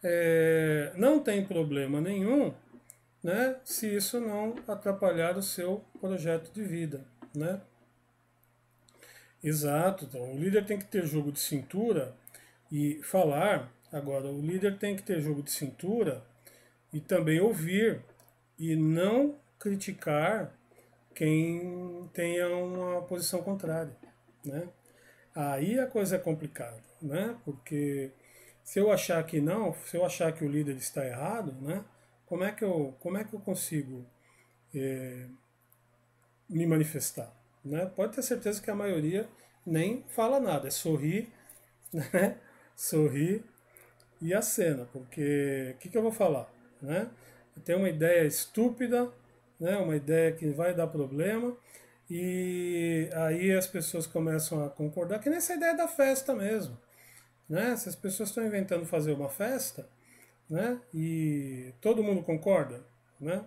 É, não tem problema nenhum, né? Se isso não atrapalhar o seu projeto de vida, né? Exato, então o líder tem que ter jogo de cintura e falar. Agora, o líder tem que ter jogo de cintura e também ouvir e não criticar quem tenha uma posição contrária, né? Aí a coisa é complicada, né? Porque se eu achar que não, se eu achar que o líder está errado, né? Como é que eu, como é que eu consigo é, me manifestar, né? Pode ter certeza que a maioria nem fala nada, é sorrir, né? Sorrir e a cena, porque o que, que eu vou falar, né? tem uma ideia estúpida, né, uma ideia que vai dar problema, e aí as pessoas começam a concordar, que nessa ideia da festa mesmo. Né? Se as pessoas estão inventando fazer uma festa, né, e todo mundo concorda, né?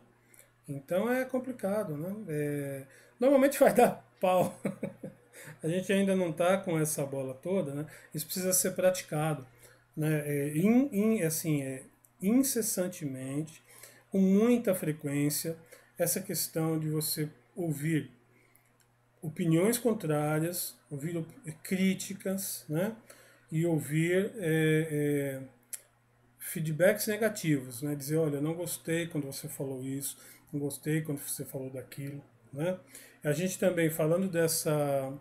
Então é complicado, né? É... Normalmente vai dar pau. a gente ainda não está com essa bola toda, né? Isso precisa ser praticado, né? É, in, in, assim, é, incessantemente com muita frequência essa questão de você ouvir opiniões contrárias, ouvir eh, críticas, né? E ouvir é, é, feedbacks negativos, né? Dizer, olha, não gostei quando você falou isso, não gostei quando você falou daquilo, né? A gente também falando dessa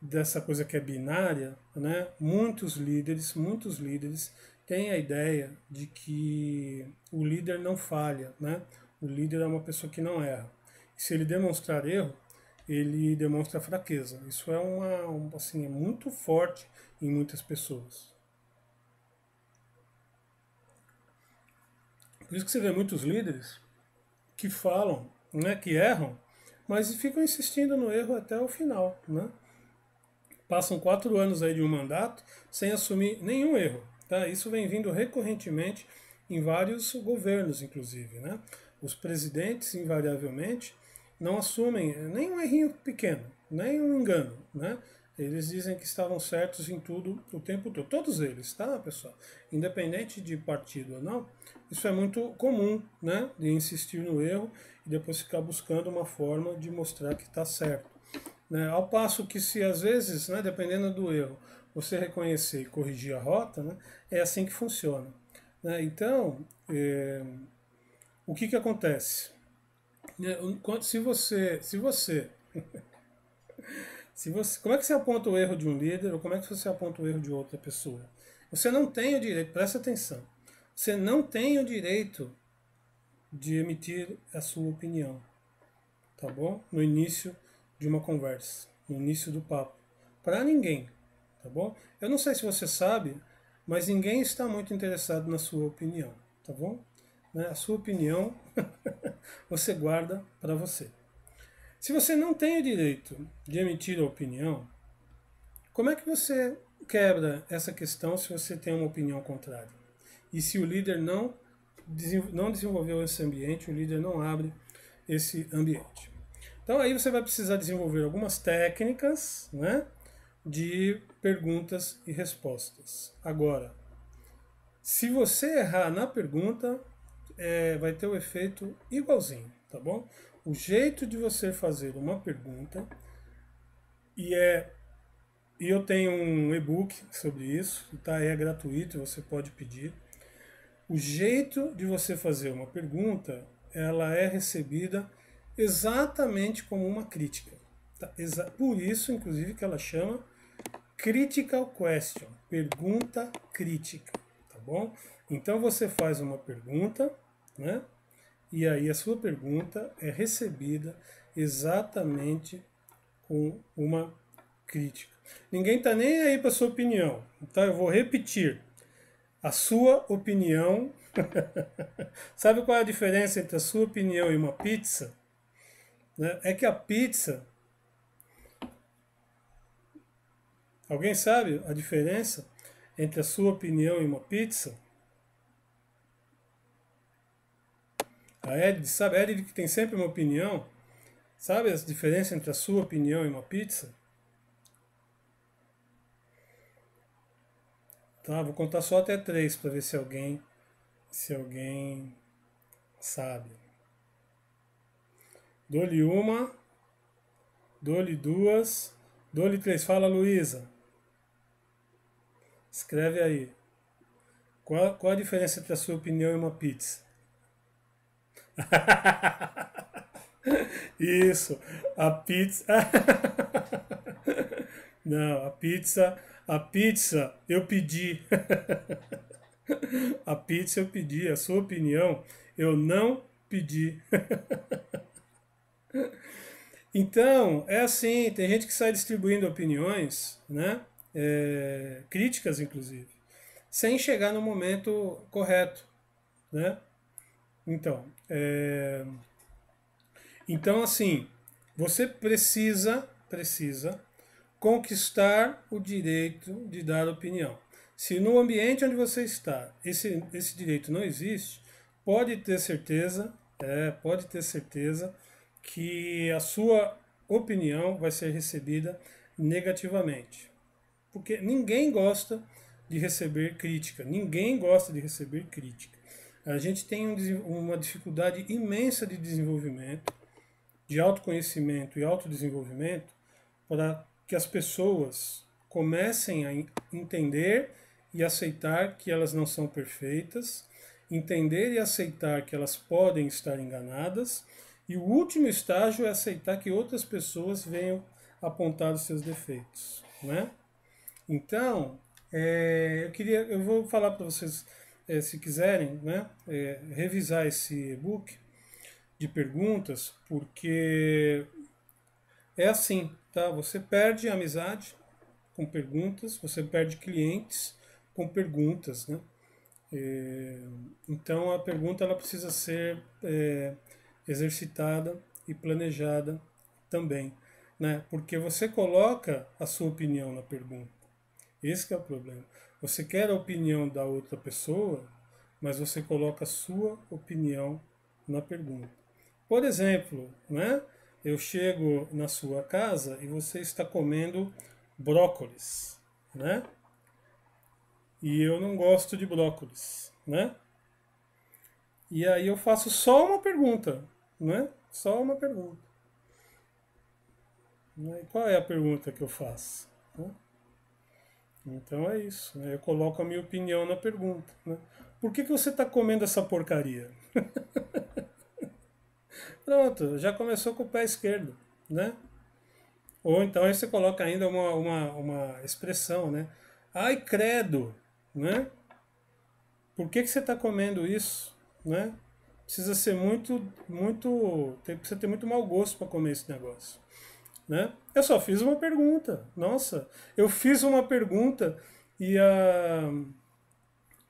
dessa coisa que é binária, né? Muitos líderes, muitos líderes tem a ideia de que o líder não falha, né? O líder é uma pessoa que não erra. se ele demonstrar erro, ele demonstra fraqueza. Isso é uma assim é muito forte em muitas pessoas. Por isso que você vê muitos líderes que falam, né, que erram, mas ficam insistindo no erro até o final, né? Passam quatro anos aí de um mandato sem assumir nenhum erro. Tá? Isso vem vindo recorrentemente em vários governos, inclusive. Né? Os presidentes, invariavelmente, não assumem nem um errinho pequeno, nem um engano. Né? Eles dizem que estavam certos em tudo o tempo todo. Todos eles, tá, pessoal? Independente de partido ou não, isso é muito comum, né? De insistir no erro e depois ficar buscando uma forma de mostrar que está certo. Né? Ao passo que, se às vezes, né, dependendo do erro, você reconhecer e corrigir a rota, né, é assim que funciona. Né? Então, é, o que, que acontece? Né, se você, se você, se você, como é que você aponta o erro de um líder ou como é que você aponta o erro de outra pessoa? Você não tem o direito, presta atenção, você não tem o direito de emitir a sua opinião, tá bom? No início de uma conversa, no início do papo, para ninguém, tá bom? Eu não sei se você sabe, mas ninguém está muito interessado na sua opinião, tá bom? Né? A sua opinião você guarda para você. Se você não tem o direito de emitir a opinião, como é que você quebra essa questão se você tem uma opinião contrária? E se o líder não, não desenvolveu esse ambiente, o líder não abre esse ambiente. Então aí você vai precisar desenvolver algumas técnicas, né? de perguntas e respostas. Agora, se você errar na pergunta, é, vai ter o um efeito igualzinho, tá bom? O jeito de você fazer uma pergunta e é e eu tenho um e-book sobre isso, tá? É gratuito, você pode pedir. O jeito de você fazer uma pergunta, ela é recebida exatamente como uma crítica. Tá? Por isso, inclusive, que ela chama Critical question, pergunta crítica, tá bom? Então você faz uma pergunta, né? E aí a sua pergunta é recebida exatamente com uma crítica. Ninguém tá nem aí para sua opinião. Então eu vou repetir. A sua opinião. Sabe qual é a diferença entre a sua opinião e uma pizza? Né? É que a pizza Alguém sabe a diferença entre a sua opinião e uma pizza? A Edith, sabe? A Edith que tem sempre uma opinião. Sabe a diferença entre a sua opinião e uma pizza? Tá, vou contar só até três para ver se alguém se alguém sabe. Dou-lhe uma, dou-lhe duas, dou-lhe três. Fala, Luísa. Escreve aí. Qual, qual a diferença entre a sua opinião e uma pizza? Isso, a pizza. Não, a pizza, a pizza eu pedi. A pizza eu pedi, a sua opinião eu não pedi. Então, é assim, tem gente que sai distribuindo opiniões, né? é, críticas inclusive, sem chegar no momento correto, né? Então, é, então assim, você precisa, precisa conquistar o direito de dar opinião. Se no ambiente onde você está esse, esse direito não existe, pode ter certeza, é, pode ter certeza que a sua opinião vai ser recebida negativamente. Porque ninguém gosta de receber crítica, ninguém gosta de receber crítica. A gente tem um, uma dificuldade imensa de desenvolvimento, de autoconhecimento e autodesenvolvimento, para que as pessoas comecem a entender e aceitar que elas não são perfeitas, entender e aceitar que elas podem estar enganadas, e o último estágio é aceitar que outras pessoas venham apontar os seus defeitos. Né? Então, é, eu queria, eu vou falar para vocês, é, se quiserem, né, é, revisar esse e-book de perguntas, porque é assim, tá? Você perde amizade com perguntas, você perde clientes com perguntas, né? É, então a pergunta ela precisa ser é, exercitada e planejada também, né? Porque você coloca a sua opinião na pergunta. Esse é o problema. Você quer a opinião da outra pessoa, mas você coloca a sua opinião na pergunta. Por exemplo, né? eu chego na sua casa e você está comendo brócolis, né? E eu não gosto de brócolis, né? E aí eu faço só uma pergunta, né? Só uma pergunta. E qual é a pergunta que eu faço? Né? Então é isso. Né? Eu coloco a minha opinião na pergunta. Né? Por que, que você está comendo essa porcaria? Pronto, já começou com o pé esquerdo, né? Ou então aí você coloca ainda uma, uma, uma expressão, né? Ai, credo, né? Por que, que você está comendo isso, né? Precisa ser muito, muito... Tem, precisa ter muito mau gosto para comer esse negócio. Né? Eu só fiz uma pergunta. Nossa, eu fiz uma pergunta e a,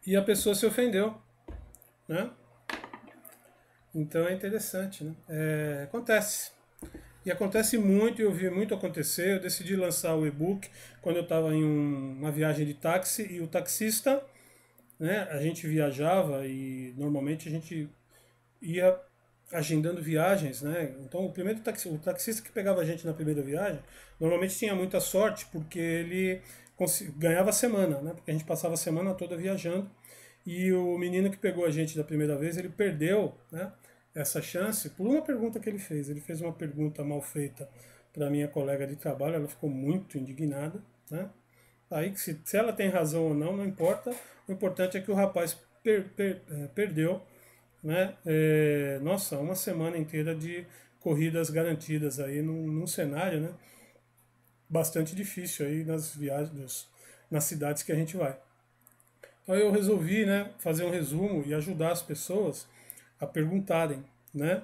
e a pessoa se ofendeu. Né? Então é interessante. Né? É, acontece. E acontece muito, eu vi muito acontecer. Eu decidi lançar o e-book quando eu estava em um, uma viagem de táxi e o taxista, né, a gente viajava e normalmente a gente ia agendando viagens, né? Então o primeiro taxista, o taxista que pegava a gente na primeira viagem, normalmente tinha muita sorte porque ele ganhava a semana, né? Porque a gente passava a semana toda viajando e o menino que pegou a gente da primeira vez ele perdeu, né? Essa chance por uma pergunta que ele fez. Ele fez uma pergunta mal feita para minha colega de trabalho, ela ficou muito indignada, né? Aí se, se ela tem razão ou não, não importa. O importante é que o rapaz per, per, eh, perdeu né? É, nossa, uma semana inteira de corridas garantidas aí num, num cenário, né? Bastante difícil aí nas viagens, nas cidades que a gente vai. Então eu resolvi, né, fazer um resumo e ajudar as pessoas a perguntarem, né?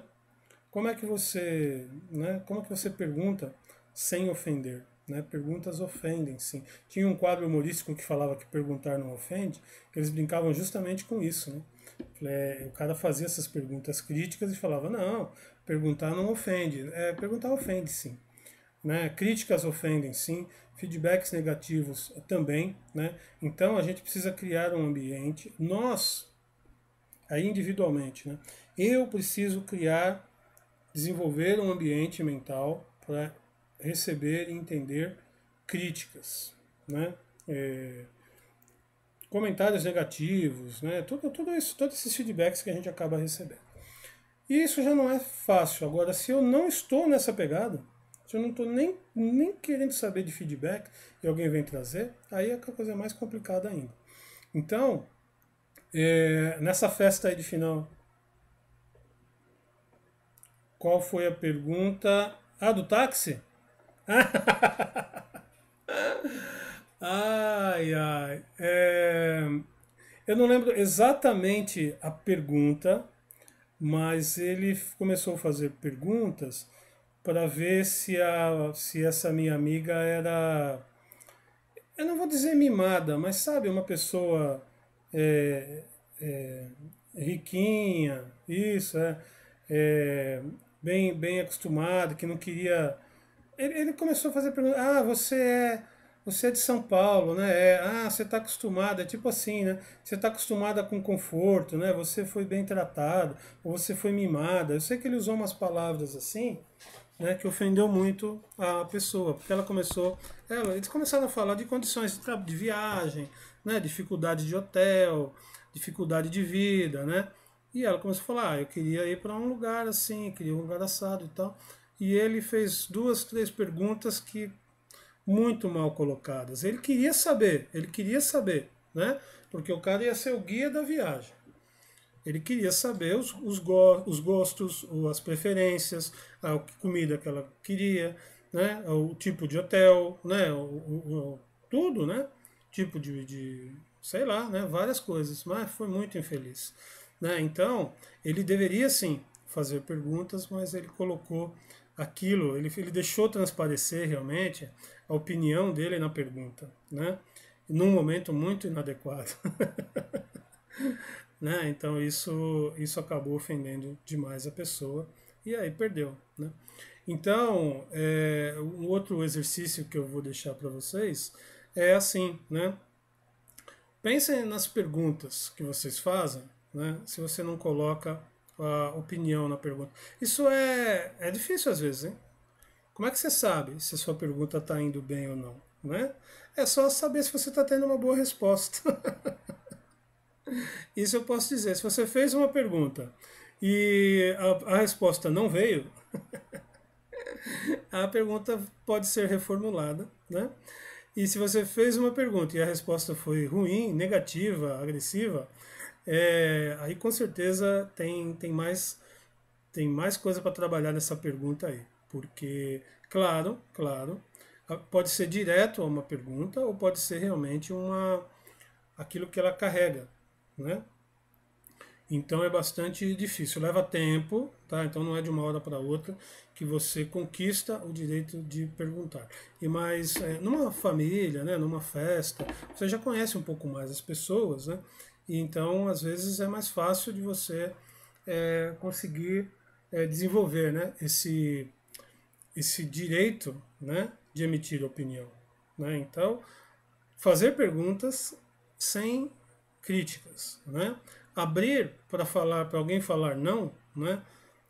Como é que você, né? Como é que você pergunta sem ofender? Né? Perguntas ofendem, sim. Tinha um quadro humorístico que falava que perguntar não ofende, que eles brincavam justamente com isso, né? É, o cara fazia essas perguntas críticas e falava: não, perguntar não ofende. É, perguntar ofende sim. Né? Críticas ofendem sim, feedbacks negativos também. Né? Então a gente precisa criar um ambiente, nós, aí individualmente, né? eu preciso criar, desenvolver um ambiente mental para receber e entender críticas. Né? É, comentários negativos, né? Tudo, tudo isso, todos esses feedbacks que a gente acaba recebendo. E isso já não é fácil. Agora, se eu não estou nessa pegada, se eu não estou nem, nem querendo saber de feedback e alguém vem trazer, aí é a coisa é mais complicada ainda. Então, é, nessa festa aí de final, qual foi a pergunta? Ah, do táxi? Ai, ai. É... Eu não lembro exatamente a pergunta, mas ele começou a fazer perguntas para ver se, a, se essa minha amiga era. Eu não vou dizer mimada, mas sabe, uma pessoa é, é, riquinha, isso, é, é bem, bem acostumada, que não queria. Ele, ele começou a fazer perguntas. Ah, você é você é de São Paulo, né? É, ah, você está acostumada, é tipo assim, né? Você está acostumada com conforto, né? Você foi bem tratado, ou você foi mimada. Eu sei que ele usou umas palavras assim, né? Que ofendeu muito a pessoa, porque ela começou. Ela, eles começaram a falar de condições de, de viagem, né? Dificuldade de hotel, dificuldade de vida, né? E ela começou a falar: ah, eu queria ir para um lugar assim, queria um lugar assado e tal. E ele fez duas, três perguntas que muito mal colocadas. Ele queria saber, ele queria saber, né? Porque o cara ia ser o guia da viagem. Ele queria saber os, os, go os gostos, as preferências, a comida que ela queria, né? o tipo de hotel, né? O, o, o, tudo, né? Tipo de, de, sei lá, né? Várias coisas, mas foi muito infeliz. Né? Então, ele deveria sim fazer perguntas, mas ele colocou aquilo, ele, ele deixou transparecer realmente a opinião dele na pergunta, né? Num momento muito inadequado. né? Então isso, isso acabou ofendendo demais a pessoa e aí perdeu, né? Então, é, um outro exercício que eu vou deixar para vocês é assim, né? Pensem nas perguntas que vocês fazem, né? Se você não coloca a opinião na pergunta. Isso é, é difícil às vezes, hein? Como é que você sabe se sua pergunta está indo bem ou não? Né? É só saber se você está tendo uma boa resposta. Isso eu posso dizer. Se você fez uma pergunta e a, a resposta não veio, a pergunta pode ser reformulada, né? E se você fez uma pergunta e a resposta foi ruim, negativa, agressiva, é, aí com certeza tem, tem mais tem mais coisa para trabalhar nessa pergunta aí. Porque, claro, claro, pode ser direto a uma pergunta ou pode ser realmente uma aquilo que ela carrega, né? Então é bastante difícil, leva tempo, tá? Então não é de uma hora para outra que você conquista o direito de perguntar. E mais é, numa família, né? Numa festa, você já conhece um pouco mais as pessoas, né? E então às vezes é mais fácil de você é, conseguir é, desenvolver, né? Esse esse direito né, de emitir opinião. Né? Então, fazer perguntas sem críticas. Né? Abrir para falar, para alguém falar não, né?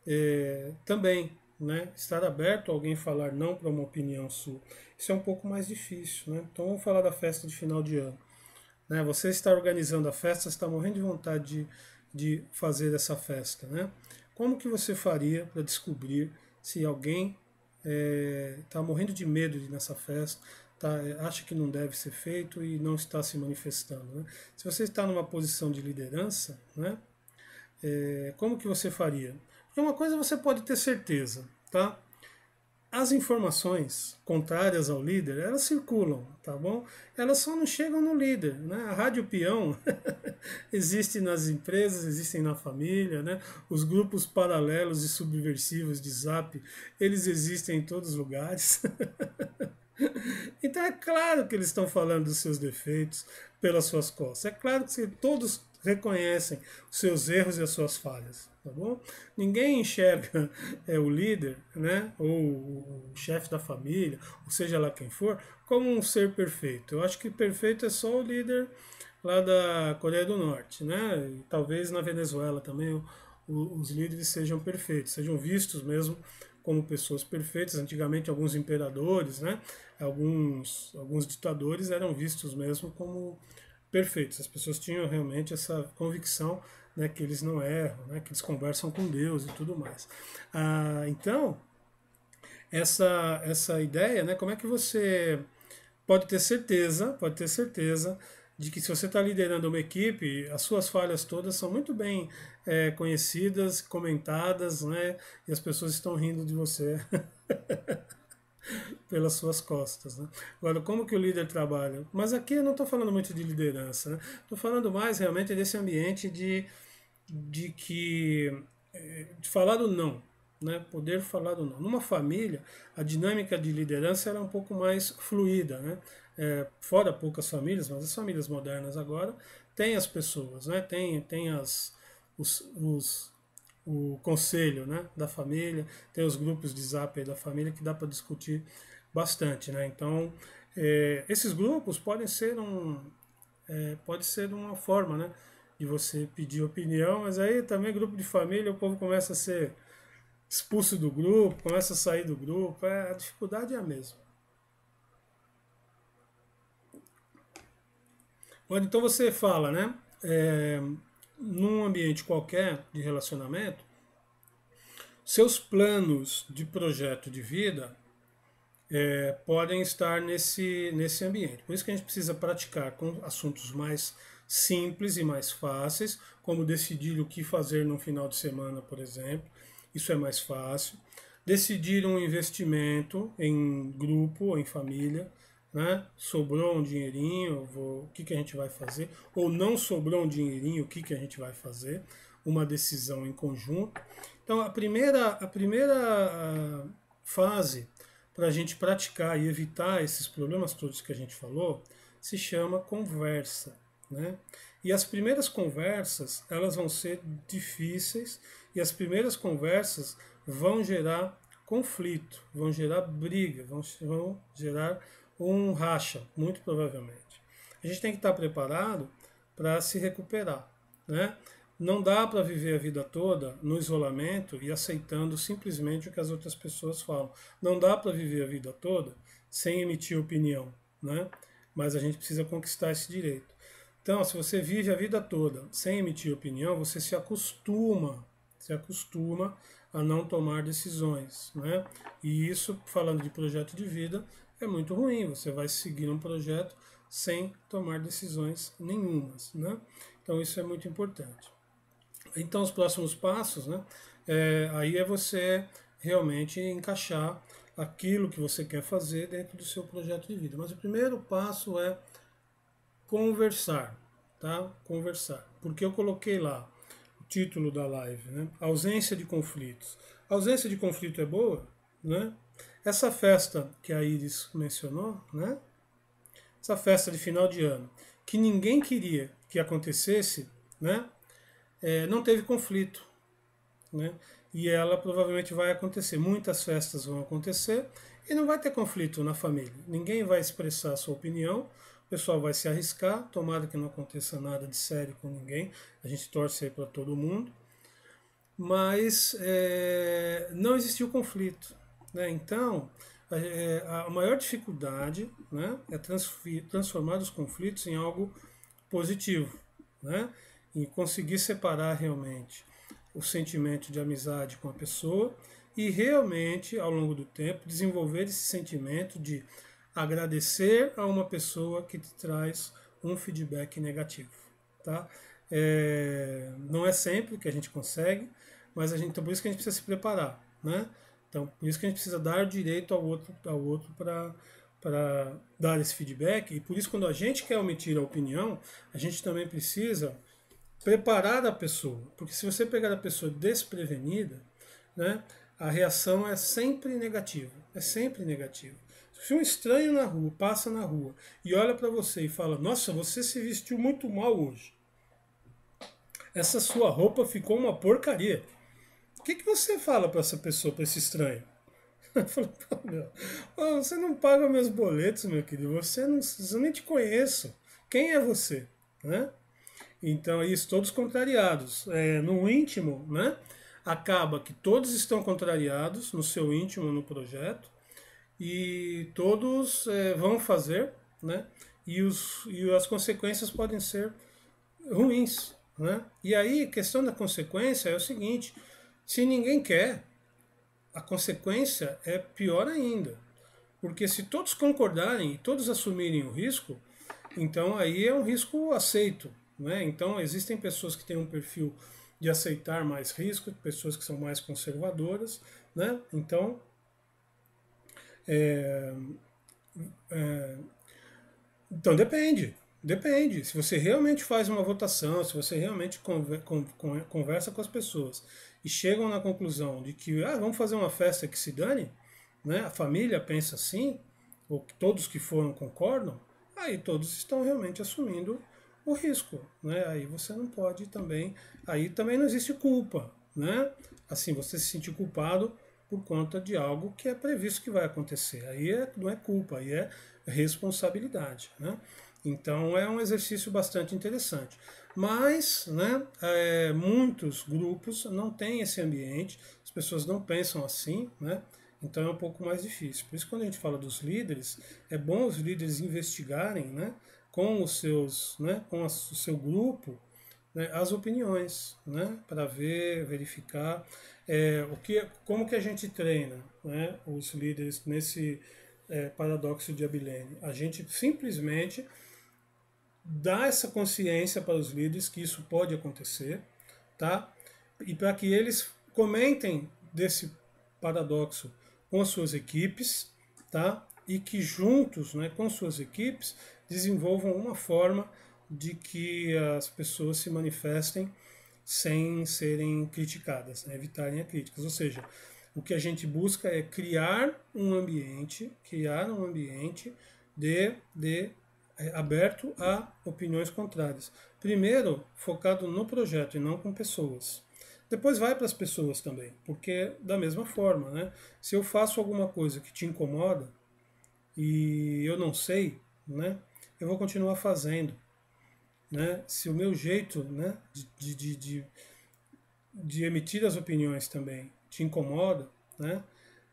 É, também. Né? Estar aberto a alguém falar não para uma opinião sua. Isso é um pouco mais difícil. Né? Então vamos falar da festa de final de ano. Né? Você está organizando a festa, você está morrendo de vontade de, de fazer essa festa. Né? Como que você faria para descobrir se alguém está é, tá morrendo de medo de ir nessa festa, tá, é, acha que não deve ser feito e não está se manifestando. Né? Se você está numa posição de liderança, né, é, como que você faria? Porque uma coisa você pode ter certeza, tá? as informações contrárias ao líder, elas circulam, tá bom? Elas só não chegam no líder, né? A rádio peão existe nas empresas, existem na família, né? Os grupos paralelos e subversivos de Zap, eles existem em todos os lugares. então é claro que eles estão falando dos seus defeitos pelas suas costas. É claro que todos reconhecem os seus erros e as suas falhas, tá bom? Ninguém enxerga é, o líder, né, ou o chefe da família, ou seja lá quem for, como um ser perfeito. Eu acho que perfeito é só o líder lá da Coreia do Norte, né? E talvez na Venezuela também o, o, os líderes sejam perfeitos, sejam vistos mesmo como pessoas perfeitas. Antigamente alguns imperadores, né? Alguns alguns ditadores eram vistos mesmo como perfeitos. As pessoas tinham realmente essa convicção né, que eles não erram, né, que eles conversam com Deus e tudo mais. Ah, então, essa, essa ideia, né, como é que você pode ter certeza, pode ter certeza de que se você está liderando uma equipe, as suas falhas todas são muito bem é, conhecidas, comentadas, né? E as pessoas estão rindo de você pelas suas costas. Né? Agora, como que o líder trabalha? Mas aqui eu não estou falando muito de liderança, estou né? falando mais realmente desse ambiente de, de que eh, de falar o não, né? poder falar o não. Numa família, a dinâmica de liderança era é um pouco mais fluida, né? É, fora poucas famílias, mas as famílias modernas agora têm as pessoas, né? tem, tem as, os, os o conselho né, da família, tem os grupos de zap da família que dá para discutir bastante, né? Então, é, esses grupos podem ser um é, eh, pode ser uma forma, né? De você pedir opinião, mas aí também grupo de família, o povo começa a ser expulso do grupo, começa a sair do grupo, é, a dificuldade é a mesma. Bom, então você fala, né? É, num ambiente qualquer de relacionamento, seus planos de projeto de vida é, podem estar nesse, nesse ambiente. Por isso que a gente precisa praticar com assuntos mais simples e mais fáceis, como decidir o que fazer no final de semana, por exemplo. Isso é mais fácil. Decidir um investimento em grupo, em família. Né? Sobrou um dinheirinho, vou, o que, que a gente vai fazer? Ou não sobrou um dinheirinho, o que, que a gente vai fazer? Uma decisão em conjunto. Então, a primeira, a primeira ah, fase para a gente praticar e evitar esses problemas todos que a gente falou, se chama conversa. Né? E as primeiras conversas elas vão ser difíceis e as primeiras conversas vão gerar conflito, vão gerar briga, vão, vão gerar um racha, muito provavelmente. A gente tem que estar preparado para se recuperar. Né? Não dá para viver a vida toda no isolamento e aceitando simplesmente o que as outras pessoas falam. Não dá para viver a vida toda sem emitir opinião, né? Mas a gente precisa conquistar esse direito. Então, se você vive a vida toda sem emitir opinião, você se acostuma, se acostuma a não tomar decisões, né? E isso, falando de projeto de vida, é muito ruim. Você vai seguir um projeto sem tomar decisões nenhumas, né? Então isso é muito importante. Então, os próximos passos, né? É, aí é você realmente encaixar aquilo que você quer fazer dentro do seu projeto de vida. Mas o primeiro passo é conversar, tá? Conversar. Porque eu coloquei lá o título da live, né? Ausência de conflitos. A ausência de conflito é boa, né? Essa festa que a Iris mencionou, né? Essa festa de final de ano, que ninguém queria que acontecesse, né? é, não teve conflito. Né? E ela provavelmente vai acontecer. Muitas festas vão acontecer e não vai ter conflito na família. Ninguém vai expressar a sua opinião, o pessoal vai se arriscar. Tomara que não aconteça nada de sério com ninguém. A gente torce aí para todo mundo. Mas é, não existiu conflito. Né? Então, a, é, a maior dificuldade né, é transformar os conflitos em algo positivo. Né? conseguir separar realmente o sentimento de amizade com a pessoa e realmente, ao longo do tempo, desenvolver esse sentimento de agradecer a uma pessoa que te traz um feedback negativo. Tá? É, não é sempre que a gente consegue, mas a gente, então por isso que a gente precisa se preparar. Né? Então, por isso que a gente precisa dar direito ao outro ao outro para dar esse feedback. E por isso, quando a gente quer omitir a opinião, a gente também precisa preparar a pessoa, porque se você pegar a pessoa desprevenida, né, a reação é sempre negativa, é sempre negativa. Se um é estranho na rua passa na rua e olha para você e fala: "Nossa, você se vestiu muito mal hoje. Essa sua roupa ficou uma porcaria." O que, que você fala para essa pessoa, para esse estranho? Falo, meu, você não paga meus boletos, meu querido. Você não, eu nem te conheço. Quem é você? Né? Então, é isso todos contrariados. É, no íntimo, né, acaba que todos estão contrariados no seu íntimo, no projeto, e todos é, vão fazer, né, e, os, e as consequências podem ser ruins. Né? E aí, a questão da consequência é o seguinte: se ninguém quer, a consequência é pior ainda. Porque se todos concordarem e todos assumirem o risco, então aí é um risco aceito, né? Então, existem pessoas que têm um perfil de aceitar mais risco, pessoas que são mais conservadoras. Né? Então, é, é, então, depende. Depende. Se você realmente faz uma votação, se você realmente conversa com as pessoas e chegam na conclusão de que ah, vamos fazer uma festa que se dane, né? a família pensa assim, ou todos que foram concordam, aí todos estão realmente assumindo o risco, né? Aí você não pode também, aí também não existe culpa, né? Assim, você se sentir culpado por conta de algo que é previsto que vai acontecer. Aí é, não é culpa, aí é responsabilidade, né? Então é um exercício bastante interessante. Mas né, é, muitos grupos não têm esse ambiente, as pessoas não pensam assim, né? Então é um pouco mais difícil. Por isso, quando a gente fala dos líderes, é bom os líderes investigarem né, com os seus, né, com o seu grupo, né, as opiniões, né, para ver, verificar é, o que, como que a gente treina, né, os líderes nesse é, paradoxo de Abilene. A gente simplesmente dá essa consciência para os líderes que isso pode acontecer, tá? E para que eles comentem desse paradoxo com as suas equipes, tá? E que juntos, né, com suas equipes, desenvolvam uma forma de que as pessoas se manifestem sem serem criticadas, né? evitarem as críticas. Ou seja, o que a gente busca é criar um ambiente, criar um ambiente de, de é, aberto a opiniões contrárias. Primeiro, focado no projeto e não com pessoas. Depois vai para as pessoas também, porque da mesma forma, né? Se eu faço alguma coisa que te incomoda e eu não sei, né? eu vou continuar fazendo. Né? Se o meu jeito né, de, de, de, de emitir as opiniões também te incomoda, né?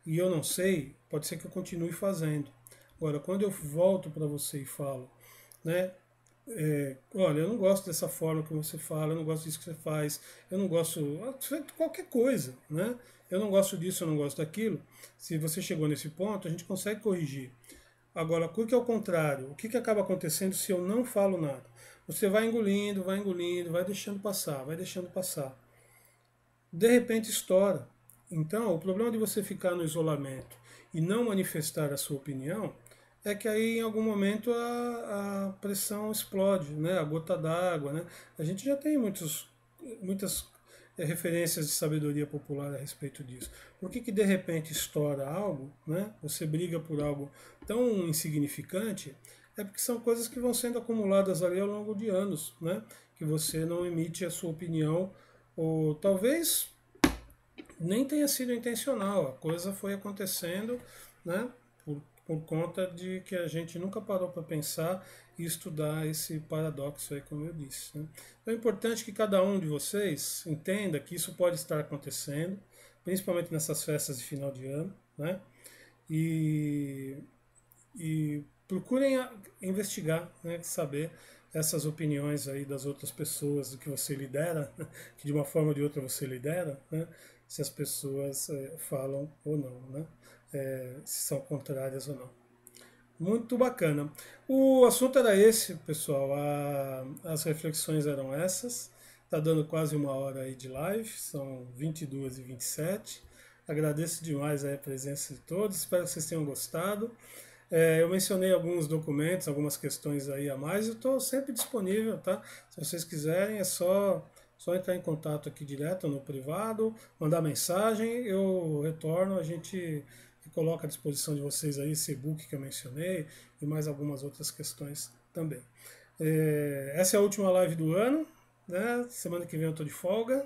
e eu não sei, pode ser que eu continue fazendo. Agora, quando eu volto para você e falo, né? É, olha, eu não gosto dessa forma que você fala, eu não gosto disso que você faz, eu não gosto qualquer coisa, né? Eu não gosto disso, eu não gosto daquilo. Se você chegou nesse ponto, a gente consegue corrigir. Agora, o que é o contrário? O que, que acaba acontecendo se eu não falo nada? Você vai engolindo, vai engolindo, vai deixando passar, vai deixando passar. De repente estoura. Então, o problema de você ficar no isolamento e não manifestar a sua opinião é que aí em algum momento a, a pressão explode, né? a gota d'água. Né? A gente já tem muitos, muitas é referências de sabedoria popular a respeito disso. Por que, que de repente estoura algo, né? você briga por algo tão insignificante? É porque são coisas que vão sendo acumuladas ali ao longo de anos, né? que você não emite a sua opinião, ou talvez nem tenha sido intencional, a coisa foi acontecendo, né? por conta de que a gente nunca parou para pensar e estudar esse paradoxo aí, como eu disse. Né? Então é importante que cada um de vocês entenda que isso pode estar acontecendo, principalmente nessas festas de final de ano, né? E, e procurem investigar, né? saber essas opiniões aí das outras pessoas do que você lidera, que de uma forma ou de outra você lidera, né? se as pessoas é, falam ou não, né? é, se são contrárias ou não. Muito bacana. O assunto era esse, pessoal. A, as reflexões eram essas. Está dando quase uma hora aí de live, são 22 e 27. Agradeço demais a presença de todos, espero que vocês tenham gostado. É, eu mencionei alguns documentos, algumas questões aí a mais, eu estou sempre disponível, tá? Se vocês quiserem, é só, só entrar em contato aqui direto no privado, mandar mensagem, eu retorno, a gente coloca à disposição de vocês aí esse e-book que eu mencionei e mais algumas outras questões também. É, essa é a última live do ano, né? Semana que vem eu estou de folga.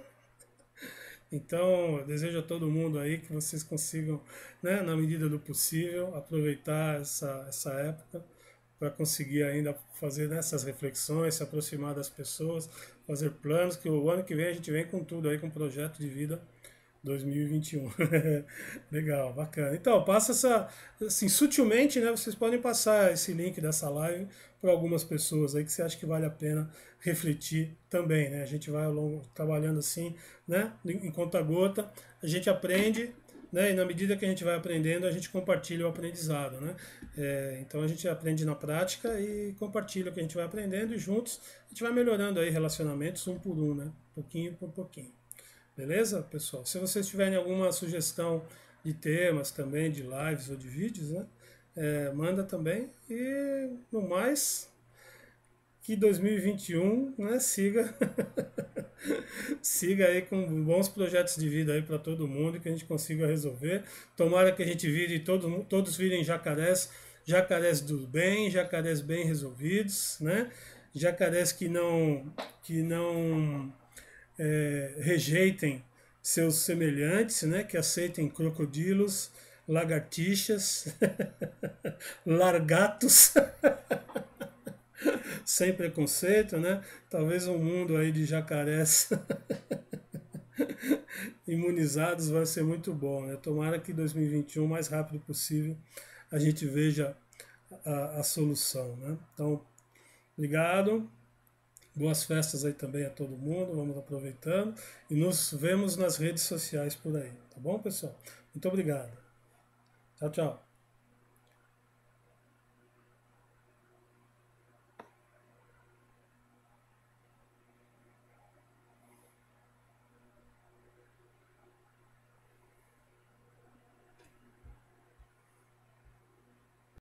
Então, desejo a todo mundo aí que vocês consigam, né, na medida do possível, aproveitar essa, essa época para conseguir ainda fazer né, essas reflexões, se aproximar das pessoas, fazer planos, que o ano que vem a gente vem com tudo aí, com um projeto de vida 2021. Legal, bacana. Então, passa essa. Assim, sutilmente, né? Vocês podem passar esse link dessa live para algumas pessoas aí que você acha que vale a pena refletir também, né? A gente vai ao longo trabalhando assim, né? Em conta gota, a gente aprende, né? E na medida que a gente vai aprendendo, a gente compartilha o aprendizado, né? É, então a gente aprende na prática e compartilha o que a gente vai aprendendo e juntos a gente vai melhorando aí relacionamentos um por um, né? Pouquinho por pouquinho. Beleza, pessoal? Se vocês tiverem alguma sugestão de temas também, de lives ou de vídeos, né? É, manda também. E no mais, que 2021 né, siga siga aí com bons projetos de vida aí para todo mundo que a gente consiga resolver. Tomara que a gente vire todos todos virem jacarés, jacarés do bem, jacarés bem resolvidos, né? Jacarés que não que não é, rejeitem seus semelhantes, né, que aceitem crocodilos, lagartixas, largatos, sem preconceito, né? Talvez um mundo aí de jacarés imunizados vai ser muito bom, né? Tomara que 2021, o mais rápido possível, a gente veja a, a solução, né? Então, obrigado. Boas festas aí também a todo mundo, vamos aproveitando. E nos vemos nas redes sociais por aí, tá bom, pessoal? Muito obrigado. Tchau, tchau.